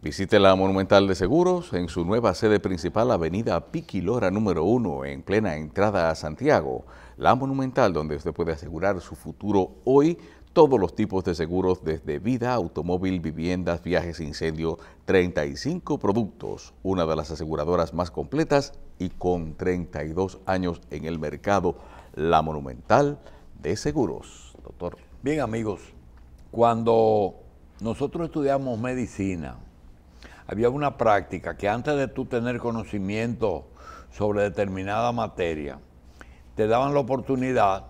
Visite la Monumental de Seguros en su nueva sede principal, Avenida Piquilora número 1, en plena entrada a Santiago. La Monumental, donde usted puede asegurar su futuro hoy, todos los tipos de seguros desde vida, automóvil, viviendas, viajes, incendio, 35 productos, una de las aseguradoras más completas y con 32 años en el mercado, la Monumental de Seguros. Doctor. Bien amigos, cuando nosotros estudiamos medicina, había una práctica que antes de tú tener conocimiento sobre determinada materia, te daban la oportunidad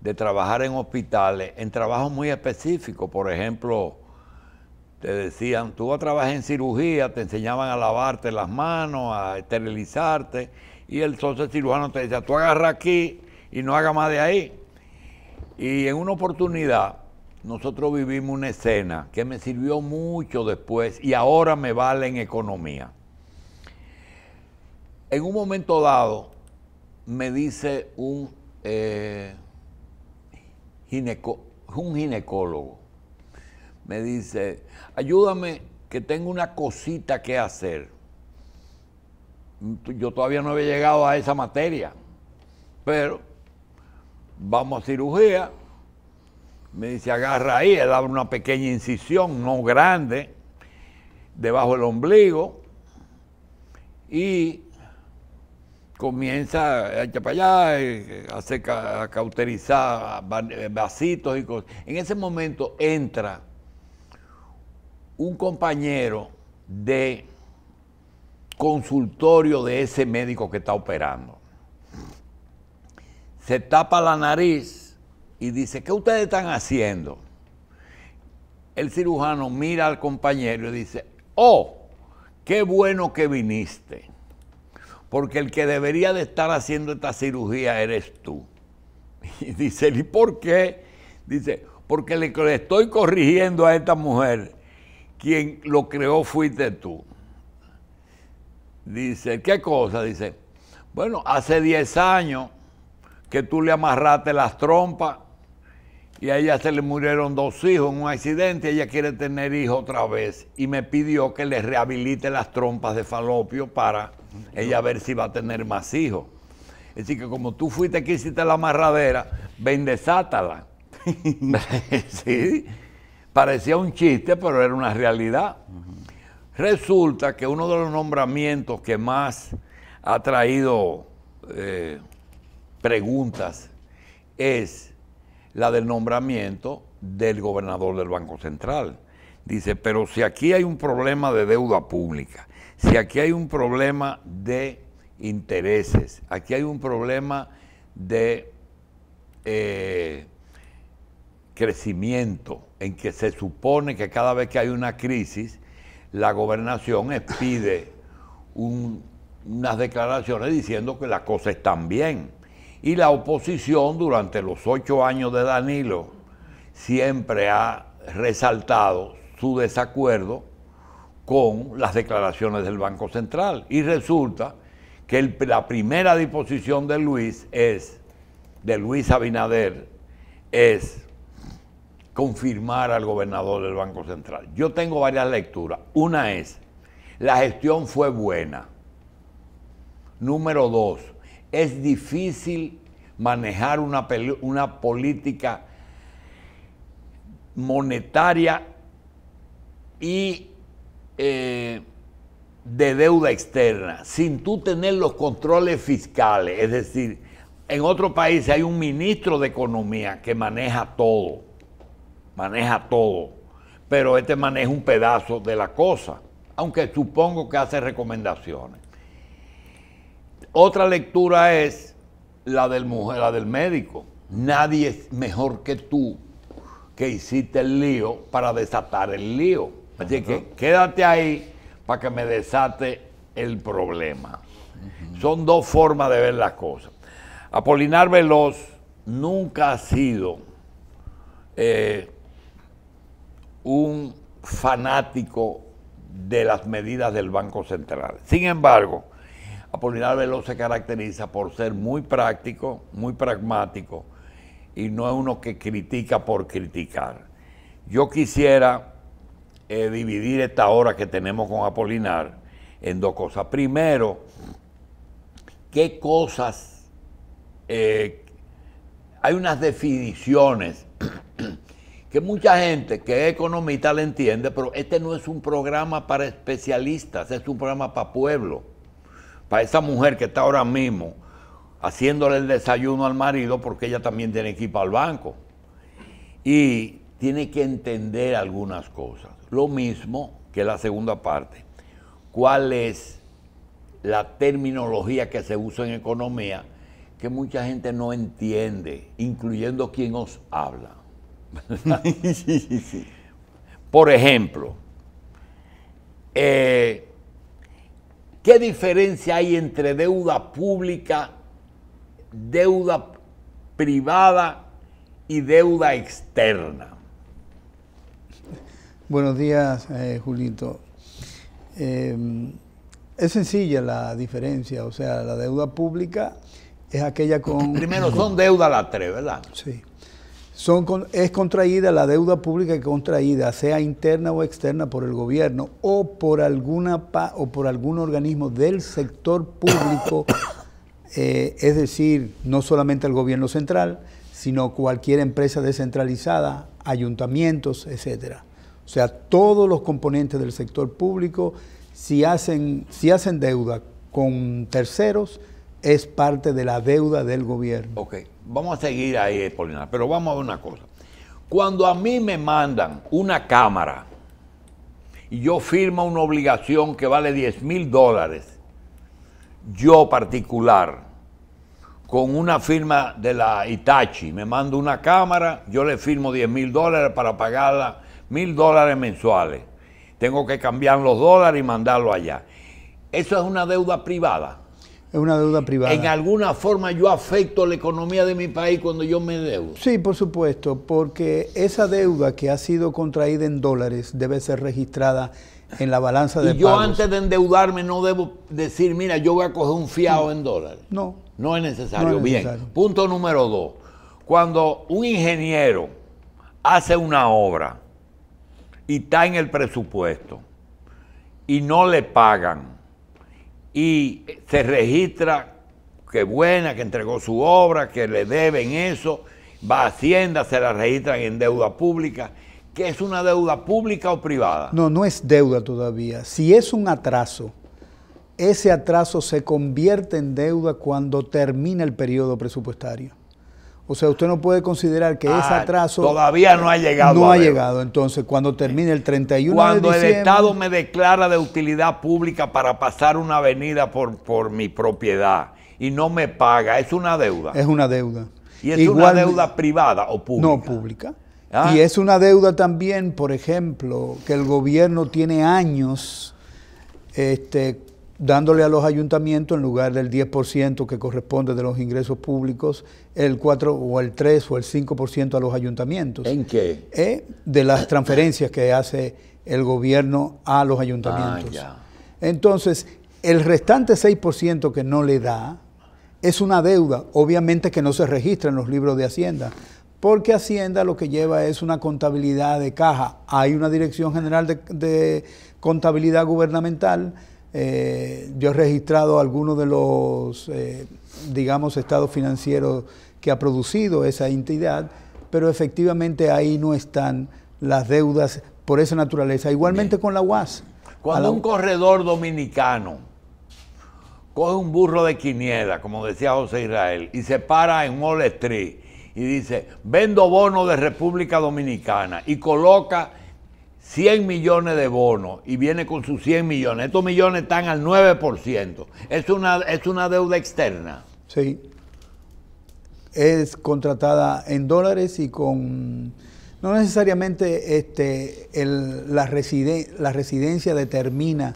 de trabajar en hospitales, en trabajos muy específicos. Por ejemplo, te decían, tú vas a trabajar en cirugía, te enseñaban a lavarte las manos, a esterilizarte, y el cirujano te decía, tú agarra aquí y no haga más de ahí. Y en una oportunidad, nosotros vivimos una escena que me sirvió mucho después y ahora me vale en economía. En un momento dado, me dice un, eh, un ginecólogo, me dice, ayúdame que tengo una cosita que hacer. Yo todavía no había llegado a esa materia, pero vamos a cirugía, me dice, agarra ahí, él abre una pequeña incisión, no grande, debajo del ombligo, y comienza a echar para allá, eh, a, a cauterizar eh, vasitos y cosas. En ese momento entra un compañero de consultorio de ese médico que está operando. Se tapa la nariz y dice, ¿qué ustedes están haciendo? El cirujano mira al compañero y dice, oh, qué bueno que viniste, porque el que debería de estar haciendo esta cirugía eres tú. Y dice, ¿y por qué? Dice, porque le, estoy corrigiendo a esta mujer, quien lo creó fuiste tú. Dice, ¿qué cosa? Dice, bueno, hace 10 años que tú le amarraste las trompas y a ella se le murieron dos hijos en un accidente, ella quiere tener hijos otra vez y me pidió que le rehabilite las trompas de falopio para ella ver si va a tener más hijos. decir que como tú fuiste que hiciste la amarradera, ven desátala. sí, parecía un chiste, pero era una realidad. Resulta que uno de los nombramientos que más ha traído eh, preguntas es la del nombramiento del gobernador del Banco Central. Dice, pero si aquí hay un problema de deuda pública, si aquí hay un problema de intereses, aquí hay un problema de eh, crecimiento, en que se supone que cada vez que hay una crisis, la gobernación pide unas declaraciones diciendo que las cosas están bien. Y la oposición durante los ocho años de Danilo siempre ha resaltado su desacuerdo con las declaraciones del Banco Central. Y resulta que la primera disposición de Luis es, de Luis Abinader, es confirmar al gobernador del Banco Central. Yo tengo varias lecturas. Una es, la gestión fue buena. Número dos, es difícil manejar una, política monetaria y eh, de deuda externa, sin tú tener los controles fiscales. Es decir, en otro país hay un ministro de Economía que maneja todo, maneja todo, pero este maneja un pedazo de la cosa, aunque supongo que hace recomendaciones. Otra lectura es la del, mujer, la del médico. Nadie es mejor que tú que hiciste el lío para desatar el lío. Así que quédate ahí para que me desate el problema. Son dos formas de ver las cosas. Apolinar Veloz nunca ha sido eh, un fanático de las medidas del Banco Central. Sin embargo, Apolinar Veloz se caracteriza por ser muy práctico, muy pragmático y no es uno que critica por criticar. Yo quisiera eh, dividir esta hora que tenemos con Apolinar en dos cosas. Primero, qué cosas, eh, hay unas definiciones que mucha gente que es economista le entiende, pero este no es un programa para especialistas, es un programa para pueblo para esa mujer que está ahora mismo haciéndole el desayuno al marido porque ella también tiene que ir para banco. Y tiene que entender algunas cosas. Lo mismo que la segunda parte. ¿Cuál es la terminología que se usa en economía que mucha gente no entiende, incluyendo quien os habla? sí, sí, sí. Por ejemplo, eh, ¿Qué diferencia hay entre deuda pública, deuda privada y deuda externa? Buenos días, eh, Julito. Em, es sencilla la diferencia, o sea, la deuda pública es aquella con... Primero, son deuda la tres, ¿verdad? Sí es contraída la deuda pública contraída, sea interna o externa por el gobierno o por, alguna, o por algún organismo del sector público, eh, es decir, no solamente el gobierno central, sino cualquier empresa descentralizada, ayuntamientos, etcétera. O sea, todos los componentes del sector público, si hacen, si hacen deuda con terceros, es parte de la deuda del gobierno. Ok, vamos a seguir ahí, Paulina, pero vamos a ver una cosa. Cuando a mí me mandan una cámara y yo firmo una obligación que vale 10 mil dólares, yo particular, con una firma de la Itachi, me mando una cámara, yo le firmo 10 mil dólares para pagarla mil dólares mensuales. Tengo que cambiar los dólares y mandarlo allá. Eso es una deuda privada. Es una deuda privada. En alguna forma yo afecto la economía de mi país cuando yo me deudo. Sí, por supuesto, porque esa deuda que ha sido contraída en dólares debe ser registrada en la balanza de y yo antes de endeudarme no debo decir, mira, yo voy a coger un fiado en dólares. No. No es necesario. No es necesario. Bien. Punto número dos. Cuando un ingeniero hace una obra y está en el presupuesto y no le pagan, y se registra que buena, que entregó su obra, que le deben eso, va a Hacienda, se la registran en deuda pública. ¿Qué es una deuda pública o privada? No, no es deuda todavía. Si es un atraso, ese atraso se convierte en deuda cuando termina el periodo presupuestario. O sea, usted no puede considerar que ese ah, atraso... Todavía no ha llegado. No ha llegado. Entonces, cuando termine el 31 cuando de diciembre... Cuando el Estado me declara de utilidad pública para pasar una avenida por, por mi propiedad y no me paga, es una deuda. Es una deuda. ¿Y es una deuda privada o pública? No, pública. Ah. Y es una deuda también, por ejemplo, que el gobierno tiene años este, dándole a los ayuntamientos en lugar del 10% que corresponde de los ingresos públicos, el 4 o el 3 o el 5% a los ayuntamientos. ¿En qué? Eh, de las transferencias que hace el gobierno a los ayuntamientos. Ah, ya. Entonces, el restante 6% que no le da es una deuda, obviamente que no se registra en los libros de Hacienda, porque Hacienda lo que lleva es una contabilidad de caja. Hay una Dirección General de Contabilidad Gubernamental eh, yo he registrado algunos de los, eh, digamos, estados financieros que ha producido esa entidad, pero efectivamente ahí no están las deudas por esa naturaleza. Igualmente con la UAS. Cuando un corredor dominicano coge un burro de quiniela, como decía José Israel, y se para en Wall Street y dice, vendo bono de República Dominicana y coloca 100 millones de bonos y viene con sus 100 millones. Estos millones están al 9%. Es una, es una deuda externa. Sí. Es contratada en dólares y con... No necesariamente este, el, la, la residencia determina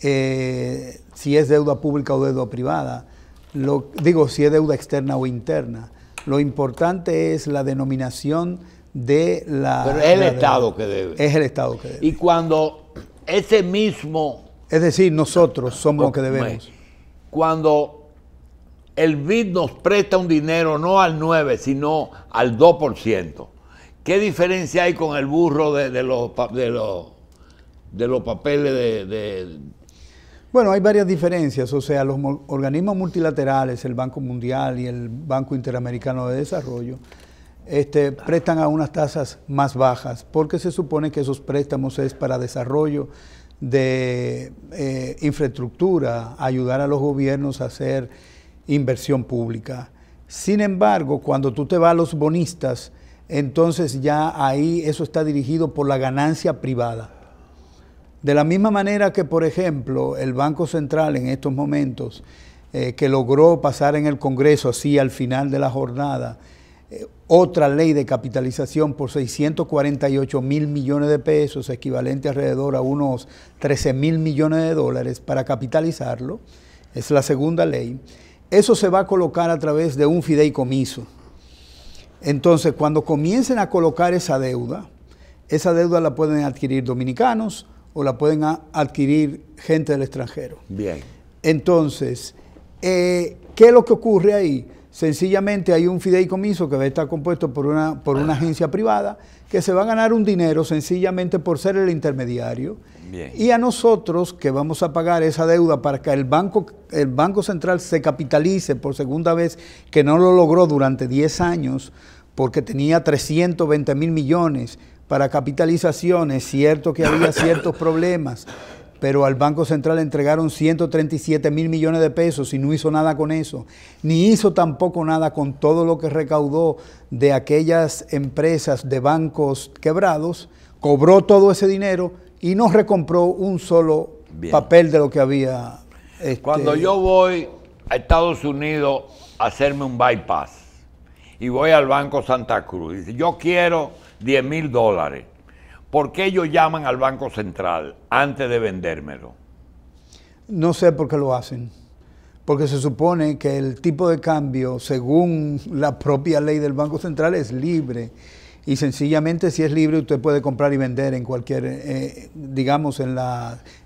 eh, si es deuda pública o deuda privada. Lo, digo, si es deuda externa o interna. Lo importante es la denominación de la... Pero es el Estado que debe. Es el Estado que debe. Y cuando ese mismo... Es decir, nosotros somos los que debemos. Cuando el BID nos presta un dinero no al 9, sino al 2%, ¿qué diferencia hay con el burro de, los, de, los, de los papeles de bueno, hay varias diferencias, o sea, los organismos multilaterales, el Banco Mundial y el Banco Interamericano de Desarrollo, este, prestan a unas tasas más bajas, porque se supone que esos préstamos es para desarrollo de eh, infraestructura, ayudar a los gobiernos a hacer inversión pública. Sin embargo, cuando tú te vas a los bonistas, entonces ya ahí eso está dirigido por la ganancia privada. De la misma manera que, por ejemplo, el Banco Central en estos momentos, eh, que logró pasar en el Congreso así al final de la jornada, eh, otra ley de capitalización por 648 mil millones de pesos, equivalente alrededor a unos 13 mil millones de dólares para capitalizarlo, es la segunda ley, eso se va a colocar a través de un fideicomiso. Entonces, cuando comiencen a colocar esa deuda, esa deuda la pueden adquirir dominicanos o la pueden adquirir gente del extranjero. Bien. Entonces, eh, ¿qué es lo que ocurre ahí? Sencillamente hay un fideicomiso que va a estar compuesto por una, por una agencia privada que se va a ganar un dinero sencillamente por ser el intermediario. Y a nosotros que vamos a pagar esa deuda para que el banco, el banco Central se capitalice por segunda vez, que no lo logró durante 10 años porque tenía 320 mil millones para capitalizaciones, cierto que había ciertos problemas, pero al Banco Central le entregaron 137 mil millones de pesos y no hizo nada con eso, ni hizo tampoco nada con todo lo que recaudó de aquellas empresas de bancos quebrados, cobró todo ese dinero y no recompró un solo papel de lo que había. Este, Cuando yo voy a Estados Unidos a hacerme un bypass y voy al Banco Santa Cruz, dice, yo quiero 10 mil dólares ¿Por qué ellos llaman al Banco Central antes de vendérmelo? No sé por qué lo hacen. Porque se supone que el tipo de cambio, según la propia ley del Banco Central, es libre. Y sencillamente, si es libre, usted puede comprar y vender en cualquier, eh, digamos, en los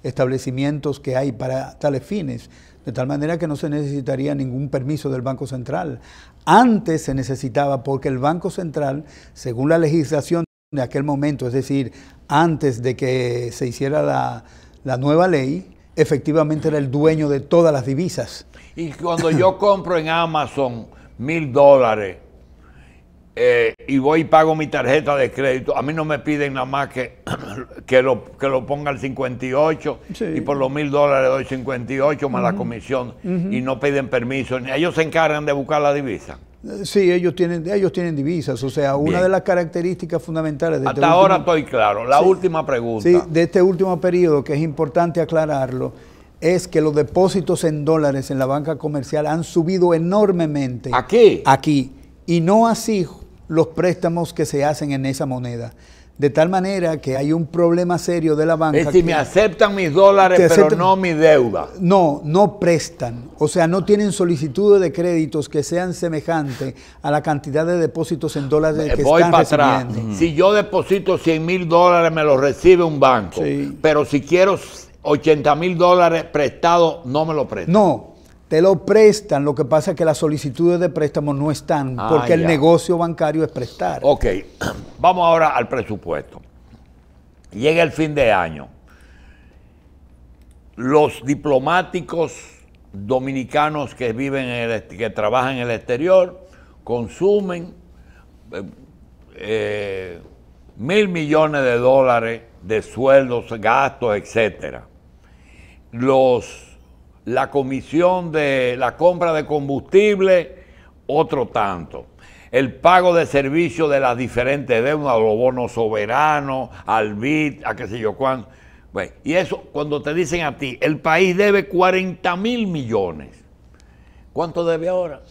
establecimientos que hay para tales fines. De tal manera que no se necesitaría ningún permiso del Banco Central. Antes se necesitaba porque el Banco Central, según la legislación, de aquel momento, es decir, antes de que se hiciera la, nueva ley, efectivamente era el dueño de todas las divisas. Y cuando yo compro en Amazon mil dólares eh, y voy y pago mi tarjeta de crédito, a mí no me piden nada más que, que, lo, que lo ponga al 58 y por los mil dólares doy 58 más la comisión y no piden permiso. Ellos se encargan de buscar la divisa. Sí, ellos tienen, ellos tienen divisas. O sea, una de las características fundamentales de Hasta este ahora estoy claro. La última pregunta. Sí, de este último periodo, que es importante aclararlo, es que los depósitos en dólares en la banca comercial han subido enormemente. ¿Aquí? Aquí. Y no así los préstamos que se hacen en esa moneda de tal manera que hay un problema serio de la banca. Es decir, me aceptan mis dólares, pero no mi deuda. No, no prestan. O sea, no tienen solicitudes de créditos que sean semejantes a la cantidad de depósitos en dólares que Voy están recibiendo. Atrás. Mm. Si yo deposito 100 mil dólares, me lo recibe un banco. Pero si quiero 80 mil dólares prestados, no me lo prestan. No, te lo prestan, lo que pasa es que las solicitudes de préstamo no están, ah, porque el negocio bancario es prestar. Ok, vamos ahora al presupuesto. Llega el fin de año. Los diplomáticos dominicanos que viven en el, que trabajan en el exterior consumen eh, mil millones de dólares de sueldos, gastos, etcétera. Los la comisión de la compra de combustible, otro tanto. El pago de servicios de las diferentes deudas, los bonos soberanos, al BID, a qué sé yo cuánto. y eso cuando te dicen a ti, el país debe 40 mil millones. ¿Cuánto debe ahora?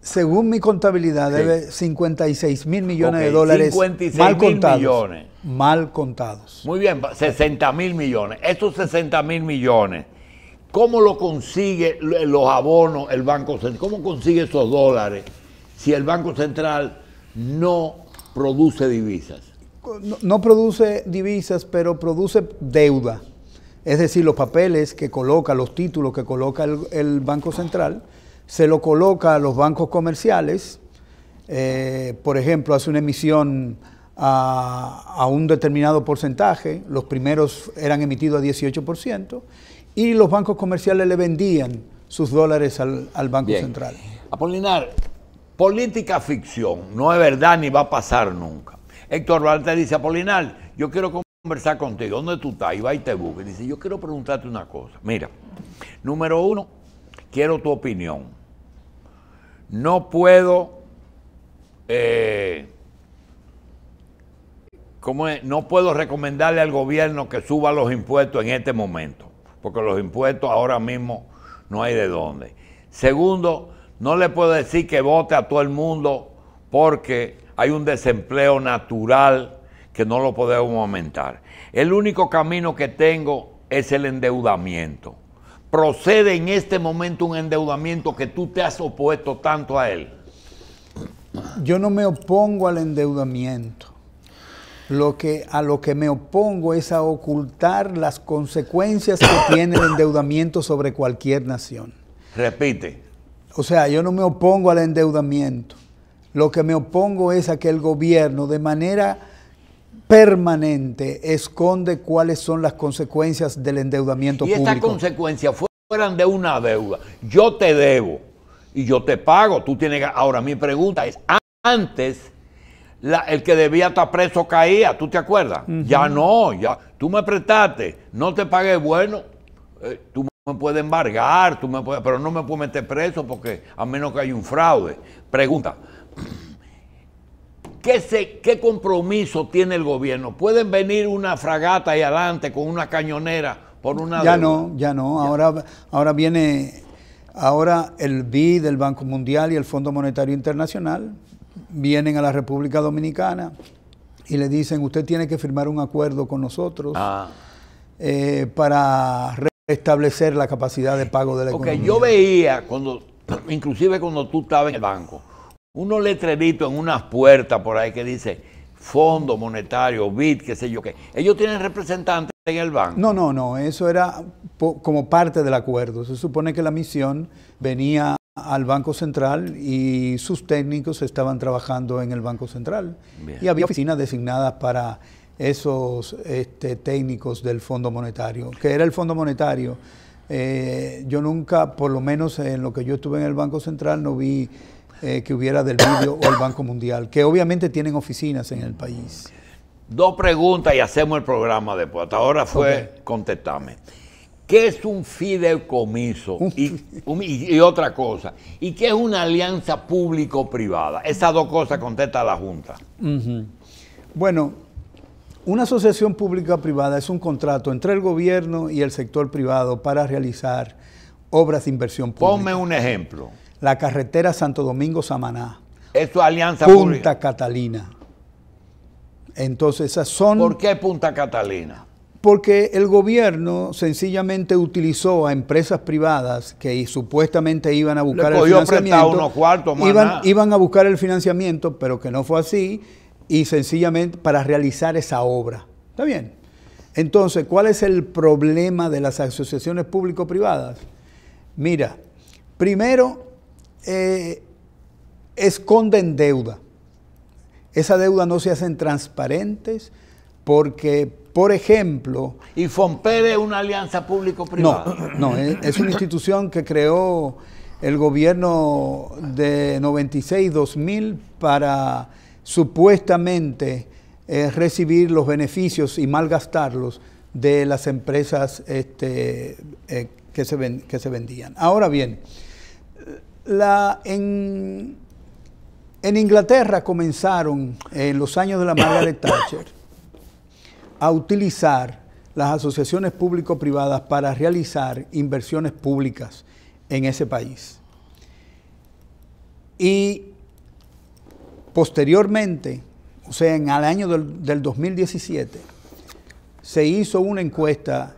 Según mi contabilidad, debe 56 mil millones de dólares mal contados. Mal contados. Muy bien, 60 mil millones. Esos 60 mil millones ¿Cómo lo consigue eh, los abonos el Banco Central? ¿Cómo consigue esos dólares si el Banco Central no produce divisas? No, produce divisas, pero produce deuda. Es decir, los papeles que coloca, los títulos que coloca el, Banco Central, se lo coloca a los bancos comerciales. Eh, por ejemplo, hace una emisión a, a, un determinado porcentaje, los primeros eran emitidos a 18%, y los bancos comerciales le vendían sus dólares al, Banco Central. Apolinar, política ficción, no es verdad ni va a pasar nunca. Héctor Valter dice, Apolinar, yo quiero conversar contigo, ¿dónde tú estás? Y va y te busca. Y dice, yo quiero preguntarte una cosa. Mira, número uno, quiero tu opinión. No puedo, eh, no puedo recomendarle al gobierno que suba los impuestos en este momento porque los impuestos ahora mismo no hay de dónde. Segundo, no le puedo decir que vote a todo el mundo porque hay un desempleo natural que no lo podemos aumentar. El único camino que tengo es el endeudamiento. Procede en este momento un endeudamiento que tú te has opuesto tanto a él. Yo no me opongo al endeudamiento. Lo que, a lo que me opongo es a ocultar las consecuencias que tiene el endeudamiento sobre cualquier nación. Repite. O sea, yo no me opongo al endeudamiento. Lo que me opongo es a que el gobierno de manera permanente esconde cuáles son las consecuencias del endeudamiento público. Y estas consecuencias fueran de una deuda. Yo te debo y yo te pago. Tú tienes ahora mi pregunta es antes la, el que debía estar preso caía, ¿tú te acuerdas? Ya no, ya. Tú me prestaste, no te pagué bueno, eh, tú me puedes embargar, tú me pero no me puedes meter preso porque a menos que haya un fraude. Pregunta. ¿Qué, se, ¿Qué compromiso tiene el gobierno? ¿Pueden venir una fragata ahí adelante con una cañonera por una... Ya no, ya no. Ahora, ahora viene, ahora el BID, el Banco Mundial y el Fondo Monetario Internacional vienen a la República Dominicana y le dicen, usted tiene que firmar un acuerdo con nosotros ah. eh, para restablecer la capacidad de pago de la economía. Porque yo veía, cuando, inclusive cuando tú estabas en el banco, unos letreritos en unas puertas por ahí que dice Fondo Monetario, BID, qué sé yo qué. ¿Ellos tienen representantes en el banco? No, no, no. Eso era como parte del acuerdo. Se supone que la misión venía al Banco Central y sus técnicos estaban trabajando en el Banco Central. Y había oficinas designadas para esos este, técnicos del Fondo Monetario, que era el Fondo Monetario. Eh, yo nunca, por lo menos en lo que yo estuve en el Banco Central, no vi eh, que hubiera del Medio o el Banco Mundial, que obviamente tienen oficinas en el país. Dos preguntas y hacemos el programa después. Hasta ahora fue contestame. ¿Qué es un fideicomiso? Y, otra cosa. ¿Y qué es una alianza público-privada? Esas dos cosas contesta la Junta. Bueno, una asociación pública-privada es un contrato entre el gobierno y el sector privado para realizar obras de inversión pública. Ponme un ejemplo. La carretera Santo Domingo-Samaná. Eso es alianza pública. Punta Catalina. Entonces, esas son. ¿Por qué Punta Catalina? Porque el gobierno sencillamente utilizó a empresas privadas que supuestamente iban a buscar el financiamiento. iban, iban a buscar el financiamiento, pero que no fue así, y sencillamente para realizar esa obra. ¿Está bien? Entonces, ¿cuál es el problema de las asociaciones público-privadas? Mira, primero, eh, esconden deuda. Esa deuda no se hacen transparentes porque por ejemplo... ¿Y Fompede es una alianza público-privada? No, es una institución que creó el gobierno de 96-2000 para supuestamente eh, recibir los beneficios y malgastarlos de las empresas este, eh, que, se vendían. Ahora bien, en, en Inglaterra comenzaron en los años de la Margaret Thatcher a utilizar las asociaciones público-privadas para realizar inversiones públicas en ese país. Y posteriormente, o sea, en el año del, 2017, se hizo una encuesta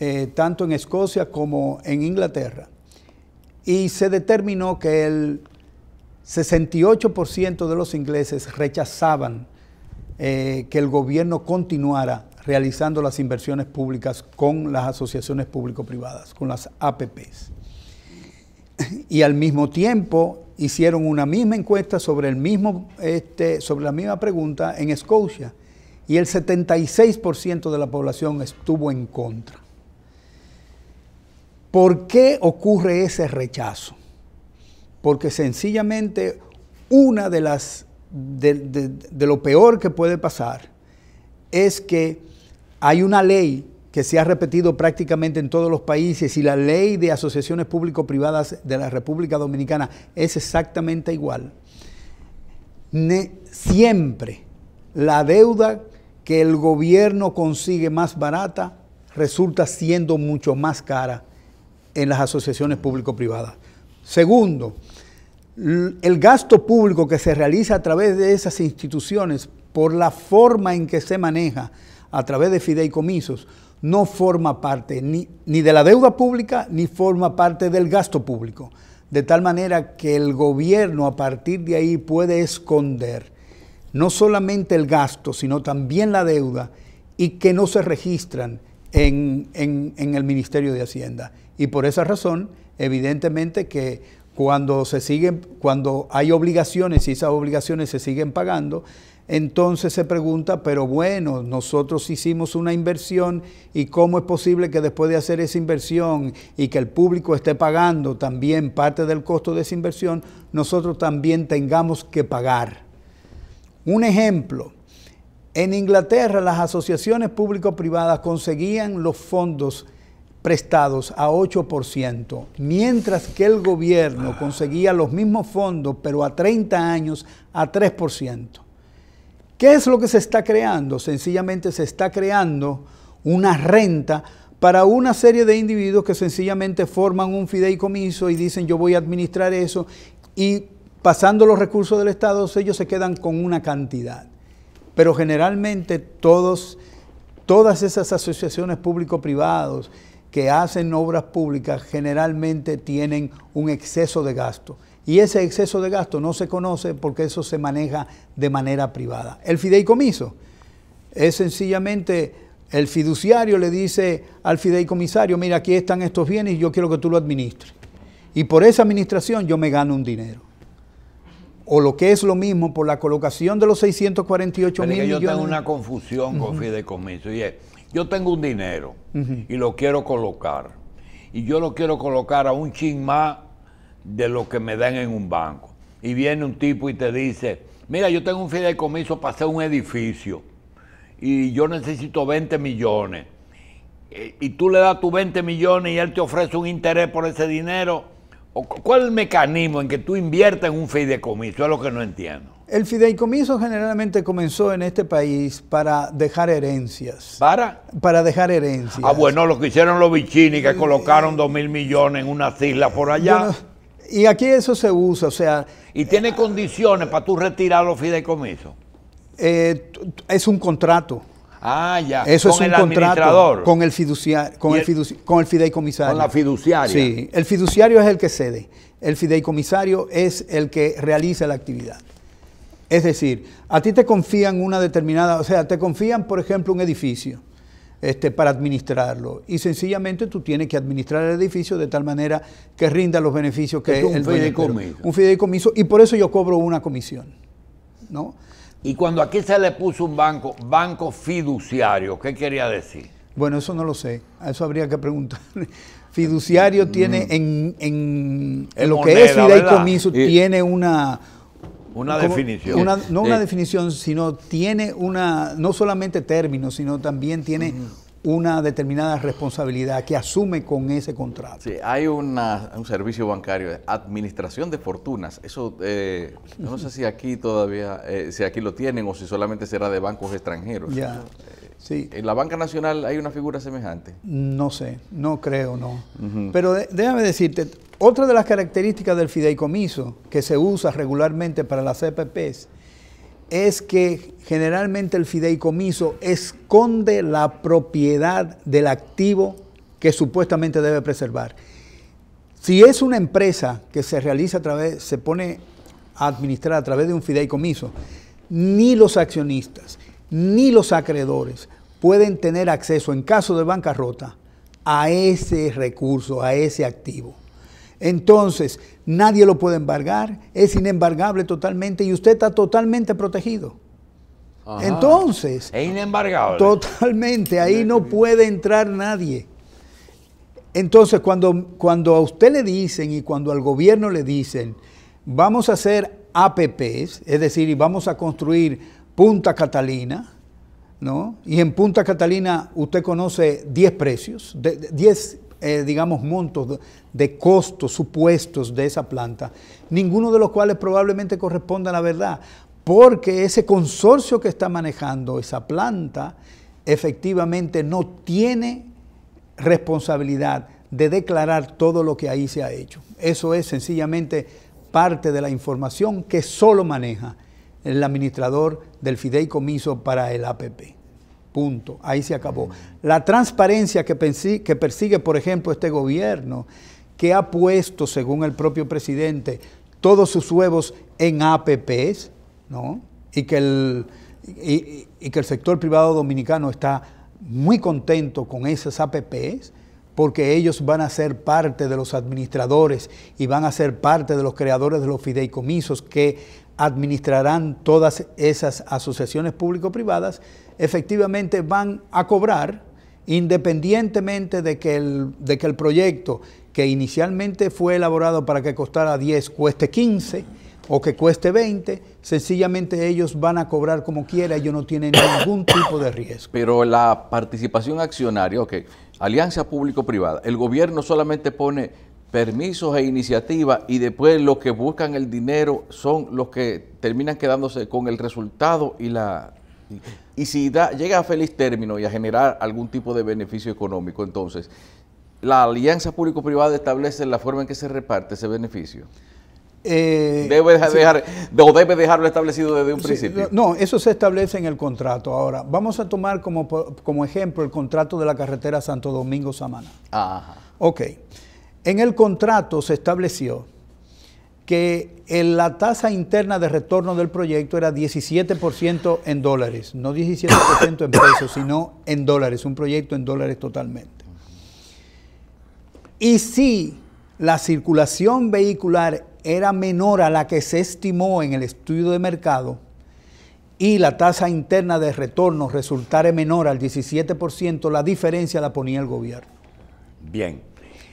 eh, tanto en Escocia como en Inglaterra y se determinó que el 68% de los ingleses rechazaban eh, que el gobierno continuara realizando las inversiones públicas con las asociaciones público-privadas, con las APPs. Y al mismo tiempo hicieron una misma encuesta sobre, el mismo, este, sobre la misma pregunta en Escocia y el 76% de la población estuvo en contra. ¿Por qué ocurre ese rechazo? Porque sencillamente una de las de, lo peor que puede pasar es que hay una ley que se ha repetido prácticamente en todos los países y la ley de asociaciones público-privadas de la República Dominicana es exactamente igual. siempre la deuda que el gobierno consigue más barata resulta siendo mucho más cara en las asociaciones público-privadas. Segundo, el gasto público que se realiza a través de esas instituciones por la forma en que se maneja a través de fideicomisos no forma parte ni, de la deuda pública ni forma parte del gasto público. De tal manera que el gobierno a partir de ahí puede esconder no solamente el gasto, sino también la deuda y que no se registran en el Ministerio de Hacienda. Y por esa razón, evidentemente que cuando se siguen, cuando hay obligaciones y esas obligaciones se siguen pagando, entonces se pregunta, pero bueno, nosotros hicimos una inversión y cómo es posible que después de hacer esa inversión y que el público esté pagando también parte del costo de esa inversión, nosotros también tengamos que pagar. Un ejemplo, en Inglaterra las asociaciones público-privadas conseguían los fondos prestados a 8%, mientras que el gobierno ah. conseguía los mismos fondos, pero a 30 años a 3%. ¿Qué es lo que se está creando? Sencillamente se está creando una renta para una serie de individuos que sencillamente forman un fideicomiso y dicen yo voy a administrar eso y pasando los recursos del Estado ellos se quedan con una cantidad. Pero generalmente todos, todas esas asociaciones público-privados, que hacen obras públicas generalmente tienen un exceso de gasto. Y ese exceso de gasto no se conoce porque eso se maneja de manera privada. El fideicomiso es sencillamente el fiduciario le dice al fideicomisario, mira, aquí están estos bienes y yo quiero que tú lo administres. Y por esa administración yo me gano un dinero. O lo que es lo mismo, por la colocación de los 648 millones. Yo tengo una confusión con fideicomiso y yo tengo un dinero y lo quiero colocar. Y yo lo quiero colocar a un chin más de lo que me dan en un banco. Y viene un tipo y te dice, mira, yo tengo un fideicomiso para hacer un edificio y yo necesito 20 millones. Eh, y tú le das tus 20 millones y él te ofrece un interés por ese dinero. ¿Cuál es el mecanismo en que tú inviertes en un fideicomiso? Es lo que no entiendo. El fideicomiso generalmente comenzó en este país para dejar herencias. ¿Para? Para dejar herencias. Ah, bueno, lo que hicieron los bichini que eh, colocaron dos mil millones en una islas por allá. y aquí eso se usa, o sea... ¿Y tiene condiciones para tú retirar los fideicomisos? Eh, es un contrato. Ah, ya. Eso es un contrato con el fiduciario, con el, con el fideicomisario. Con la fiduciaria. Sí, el fiduciario es el que cede, el fideicomisario es el que realiza la actividad. Es decir, a ti te confían una determinada, o sea, te confían, por ejemplo, un edificio este, para administrarlo y sencillamente tú tienes que administrar el edificio de tal manera que rinda los beneficios que es un fideicomiso. Un fideicomiso y por eso yo cobro una comisión, ¿no? Y cuando aquí se le puso un banco, banco fiduciario, ¿qué quería decir? Bueno, eso no lo sé, a eso habría que preguntarle fiduciario tiene mm. en, lo que es fideicomiso, tiene una, una definición. no una eh. definición, sino tiene una, no solamente términos, sino también tiene una determinada responsabilidad que asume con ese contrato. Sí, hay una, un servicio bancario, de administración de fortunas. Eso, eh, no sé si aquí todavía, eh, si aquí lo tienen o si solamente será de bancos extranjeros. Ya. ¿En la banca nacional hay una figura semejante? No sé, no creo, no. Pero déjame decirte, otra de las características del fideicomiso que se usa regularmente para las CPPs e es que generalmente el fideicomiso esconde la propiedad del activo que supuestamente debe preservar. Si es una empresa que se realiza a través, se pone a administrar a través de un fideicomiso, ni los accionistas, ni los acreedores, pueden tener acceso en caso de bancarrota a ese recurso, a ese activo. Entonces, nadie lo puede embargar, es inembargable totalmente y usted está totalmente protegido. Entonces, es inembargable. Totalmente, ahí no puede entrar nadie. Entonces, cuando, cuando a usted le dicen y cuando al gobierno le dicen, vamos a hacer APPs, es decir, y vamos a construir Punta Catalina, ¿no? Y en Punta Catalina usted conoce 10 precios, 10, eh, digamos, montos de, de costos supuestos de esa planta, ninguno de los cuales probablemente corresponda a la verdad, porque ese consorcio que está manejando esa planta efectivamente no tiene responsabilidad de declarar todo lo que ahí se ha hecho. Eso es sencillamente parte de la información que solo maneja el administrador del fideicomiso para el APP. Punto. Ahí se acabó. La transparencia que, persigue, por ejemplo, este gobierno, que ha puesto, según el propio presidente, todos sus huevos en APPs, ¿no? Y que el, y, y que el sector privado dominicano está muy contento con esas APPs, porque ellos van a ser parte de los administradores y van a ser parte de los creadores de los fideicomisos que administrarán todas esas asociaciones público-privadas, efectivamente van a cobrar independientemente de que, el, de que el proyecto que inicialmente fue elaborado para que costara 10 cueste 15 o que cueste 20, sencillamente ellos van a cobrar como quiera, ellos no tienen ningún tipo de riesgo. Pero la participación accionaria, ok, alianza público-privada, el gobierno solamente pone permisos e iniciativas y después los que buscan el dinero son los que terminan quedándose con el resultado y la... Y, si llega a feliz término y a generar algún tipo de beneficio económico, entonces, ¿la alianza público-privada establece la forma en que se reparte ese beneficio? Eh, debe dejar, o debe dejarlo establecido desde un principio. No, eso se establece en el contrato. Ahora, vamos a tomar como, como ejemplo el contrato de la carretera Santo Domingo-Samaná. Ajá. Ok. En el contrato se estableció que la tasa interna de retorno del proyecto era 17% en dólares, no 17% en pesos, sino en dólares, un proyecto en dólares totalmente. Y si la circulación vehicular era menor a la que se estimó en el estudio de mercado y la tasa interna de retorno resultara menor al 17%, la diferencia la ponía el gobierno. Bien.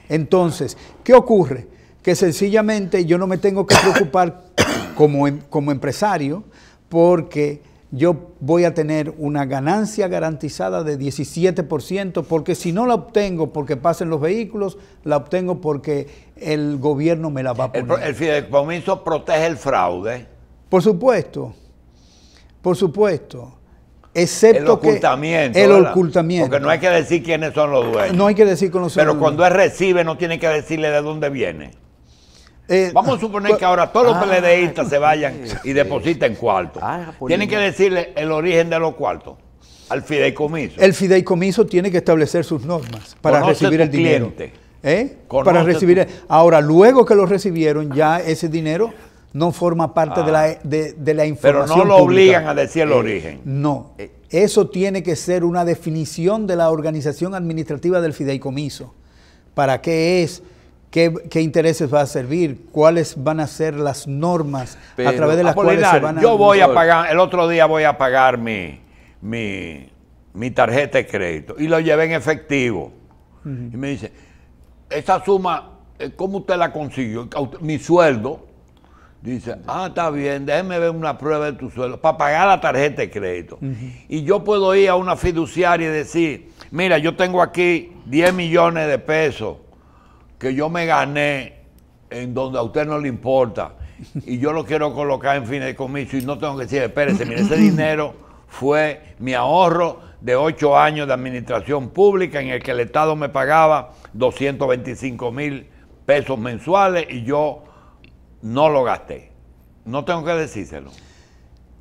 Entonces, ¿qué ocurre? Que sencillamente yo no me tengo que preocupar como, em, como empresario porque yo voy a tener una ganancia garantizada de 17%, porque si no la obtengo porque pasen los vehículos, la obtengo porque el gobierno me la va a poner. El, el fideicomiso protege el fraude. Por supuesto, por supuesto. Excepto el ocultamiento. Que el ocultamiento. Porque no hay que decir quiénes son los dueños. No hay que decir quiénes son Pero cuando él recibe, no tiene que decirle de dónde viene. Eh, Vamos a suponer pues, que ahora todos los ah, pledeístas se vayan y depositen cuartos. Ah, pues, Tienen que decirle el origen de los cuartos al fideicomiso. El fideicomiso tiene que establecer sus normas para ¿Eh? recibir el dinero. Para recibir. Ahora, luego que lo recibieron, ya ese dinero no forma parte de, la, ah. de, la, información. Pero no lo obligan a decir el eh, origen. No. Eso tiene que ser una definición de la organización administrativa del fideicomiso. ¿Para qué es? ¿Qué, intereses va a servir? ¿Cuáles van a ser las normas a través de las cuales se van a... Yo voy a pagar, el otro día voy a pagar mi, mi, tarjeta de crédito y lo llevé en efectivo. Y me dice, esa suma, eh, ¿cómo usted la consiguió? Mi sueldo. Dice, ah, está bien, déjeme ver una prueba de tu sueldo para pagar la tarjeta de crédito. Y yo puedo ir a una fiduciaria y decir, mira, yo tengo aquí 10 millones de pesos que yo me gané en donde a usted no le importa y yo lo quiero colocar en fin de comicio y no tengo que decir, espérese, mire, ese dinero fue mi ahorro de 8 años de administración pública en el que el Estado me pagaba 225 mil pesos mensuales y yo no lo gasté. No tengo que decírselo.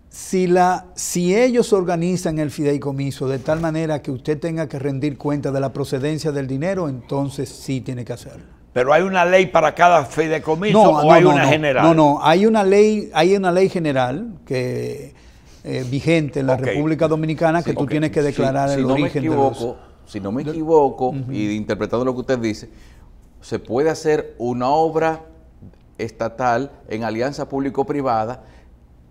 Si, la, si ellos organizan el fideicomiso de tal manera que usted tenga que rendir cuenta de la procedencia del dinero, entonces sí tiene que hacerlo. Pero hay una ley para cada fideicomiso o hay una general. No, no, hay una ley, hay una ley general que eh, vigente en la República Dominicana que tú tienes que declarar el si origen me equivoco, Si no me equivoco, y interpretando lo que usted dice, se puede hacer una obra estatal en alianza público-privada,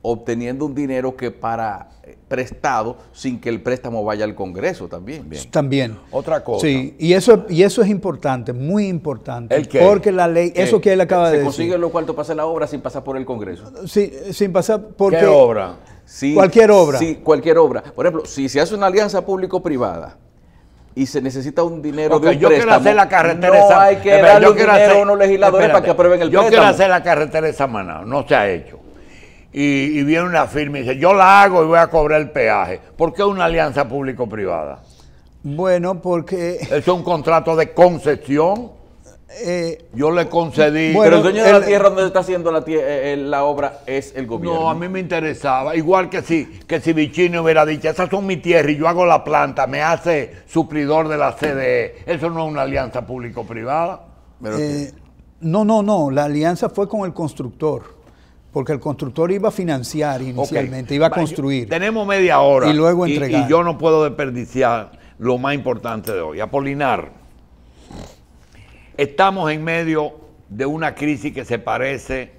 obteniendo un dinero que para eh, prestado sin que el préstamo vaya al Congreso también. También. Otra cosa. Sí, y eso, y eso es importante, muy importante. ¿El qué? Porque la ley, eso que él acaba de decir. Se consigue lo cual pasa la obra sin pasar por el Congreso. Sí, sin pasar por... ¿Qué obra? cualquier obra. Sí, cualquier obra. Por ejemplo, si se hace una alianza público-privada, y se necesita un dinero de un yo quiero hacer la carretera no hay que yo quiero dinero hacer, unos legisladores para que aprueben el préstamo. Yo quiero hacer la carretera de Samaná, no se ha hecho. Y, viene una firma y dice, yo la hago y voy a cobrar el peaje. ¿Por qué una alianza público-privada? Bueno, porque... es un contrato de concesión. Eh, yo le concedí. pero el dueño de la tierra donde está haciendo la, eh, eh, la, obra es el gobierno. No, a mí me interesaba. Igual que si, que si Vicini hubiera dicho, esas son mi tierra y yo hago la planta, me hace suplidor de la CDE. Eso no es una alianza público-privada. no, no, no. La alianza fue con el constructor. Porque el constructor iba a financiar inicialmente, iba a construir. tenemos media hora. Y luego entregar. y yo no puedo desperdiciar lo más importante de hoy. Apolinar. Estamos en medio de una crisis que se parece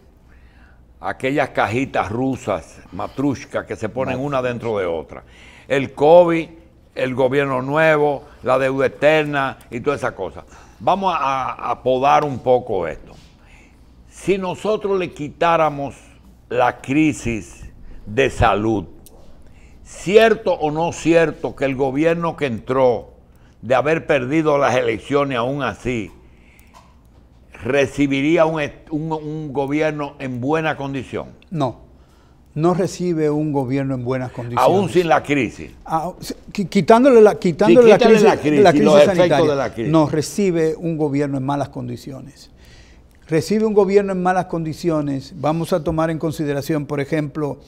a aquellas cajitas rusas, matrushkas, que se ponen una dentro de otra. El COVID, el gobierno nuevo, la deuda eterna y toda esa cosa. Vamos a, apodar un poco esto. Si nosotros le quitáramos la crisis de salud, cierto o no cierto que el gobierno que entró, de haber perdido las elecciones aún así, recibiría un, gobierno en buena condición? No, no recibe un gobierno en buenas condiciones. Aún sin la crisis. Ah, quitándole la, crisis, sanitaria, No, recibe un gobierno en malas condiciones. Recibe un gobierno en malas condiciones. Vamos a tomar en consideración, por ejemplo,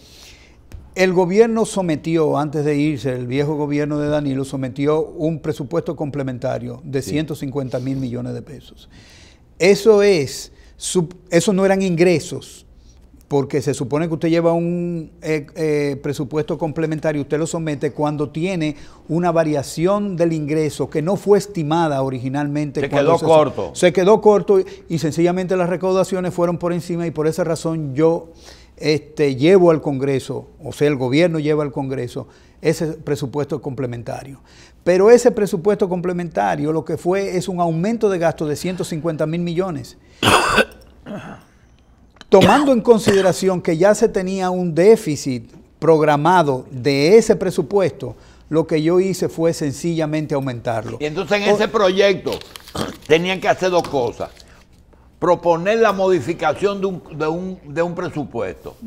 el gobierno sometió, antes de irse, el viejo gobierno de Danilo sometió un presupuesto complementario de 150 mil millones de pesos. Eso es, eso no eran ingresos, porque se supone que usted lleva un eh, eh, presupuesto complementario, usted lo somete cuando tiene una variación del ingreso que no fue estimada originalmente. Se quedó corto. Se quedó corto y, sencillamente las recaudaciones fueron por encima y por esa razón yo este, llevo al Congreso, o sea, el gobierno lleva al Congreso ese presupuesto complementario. Pero ese presupuesto complementario lo que fue es un aumento de gasto de 150 mil millones. Tomando en consideración que ya se tenía un déficit programado de ese presupuesto, lo que yo hice fue sencillamente aumentarlo. Y entonces en ese proyecto tenían que hacer dos cosas. Proponer la modificación de un, presupuesto,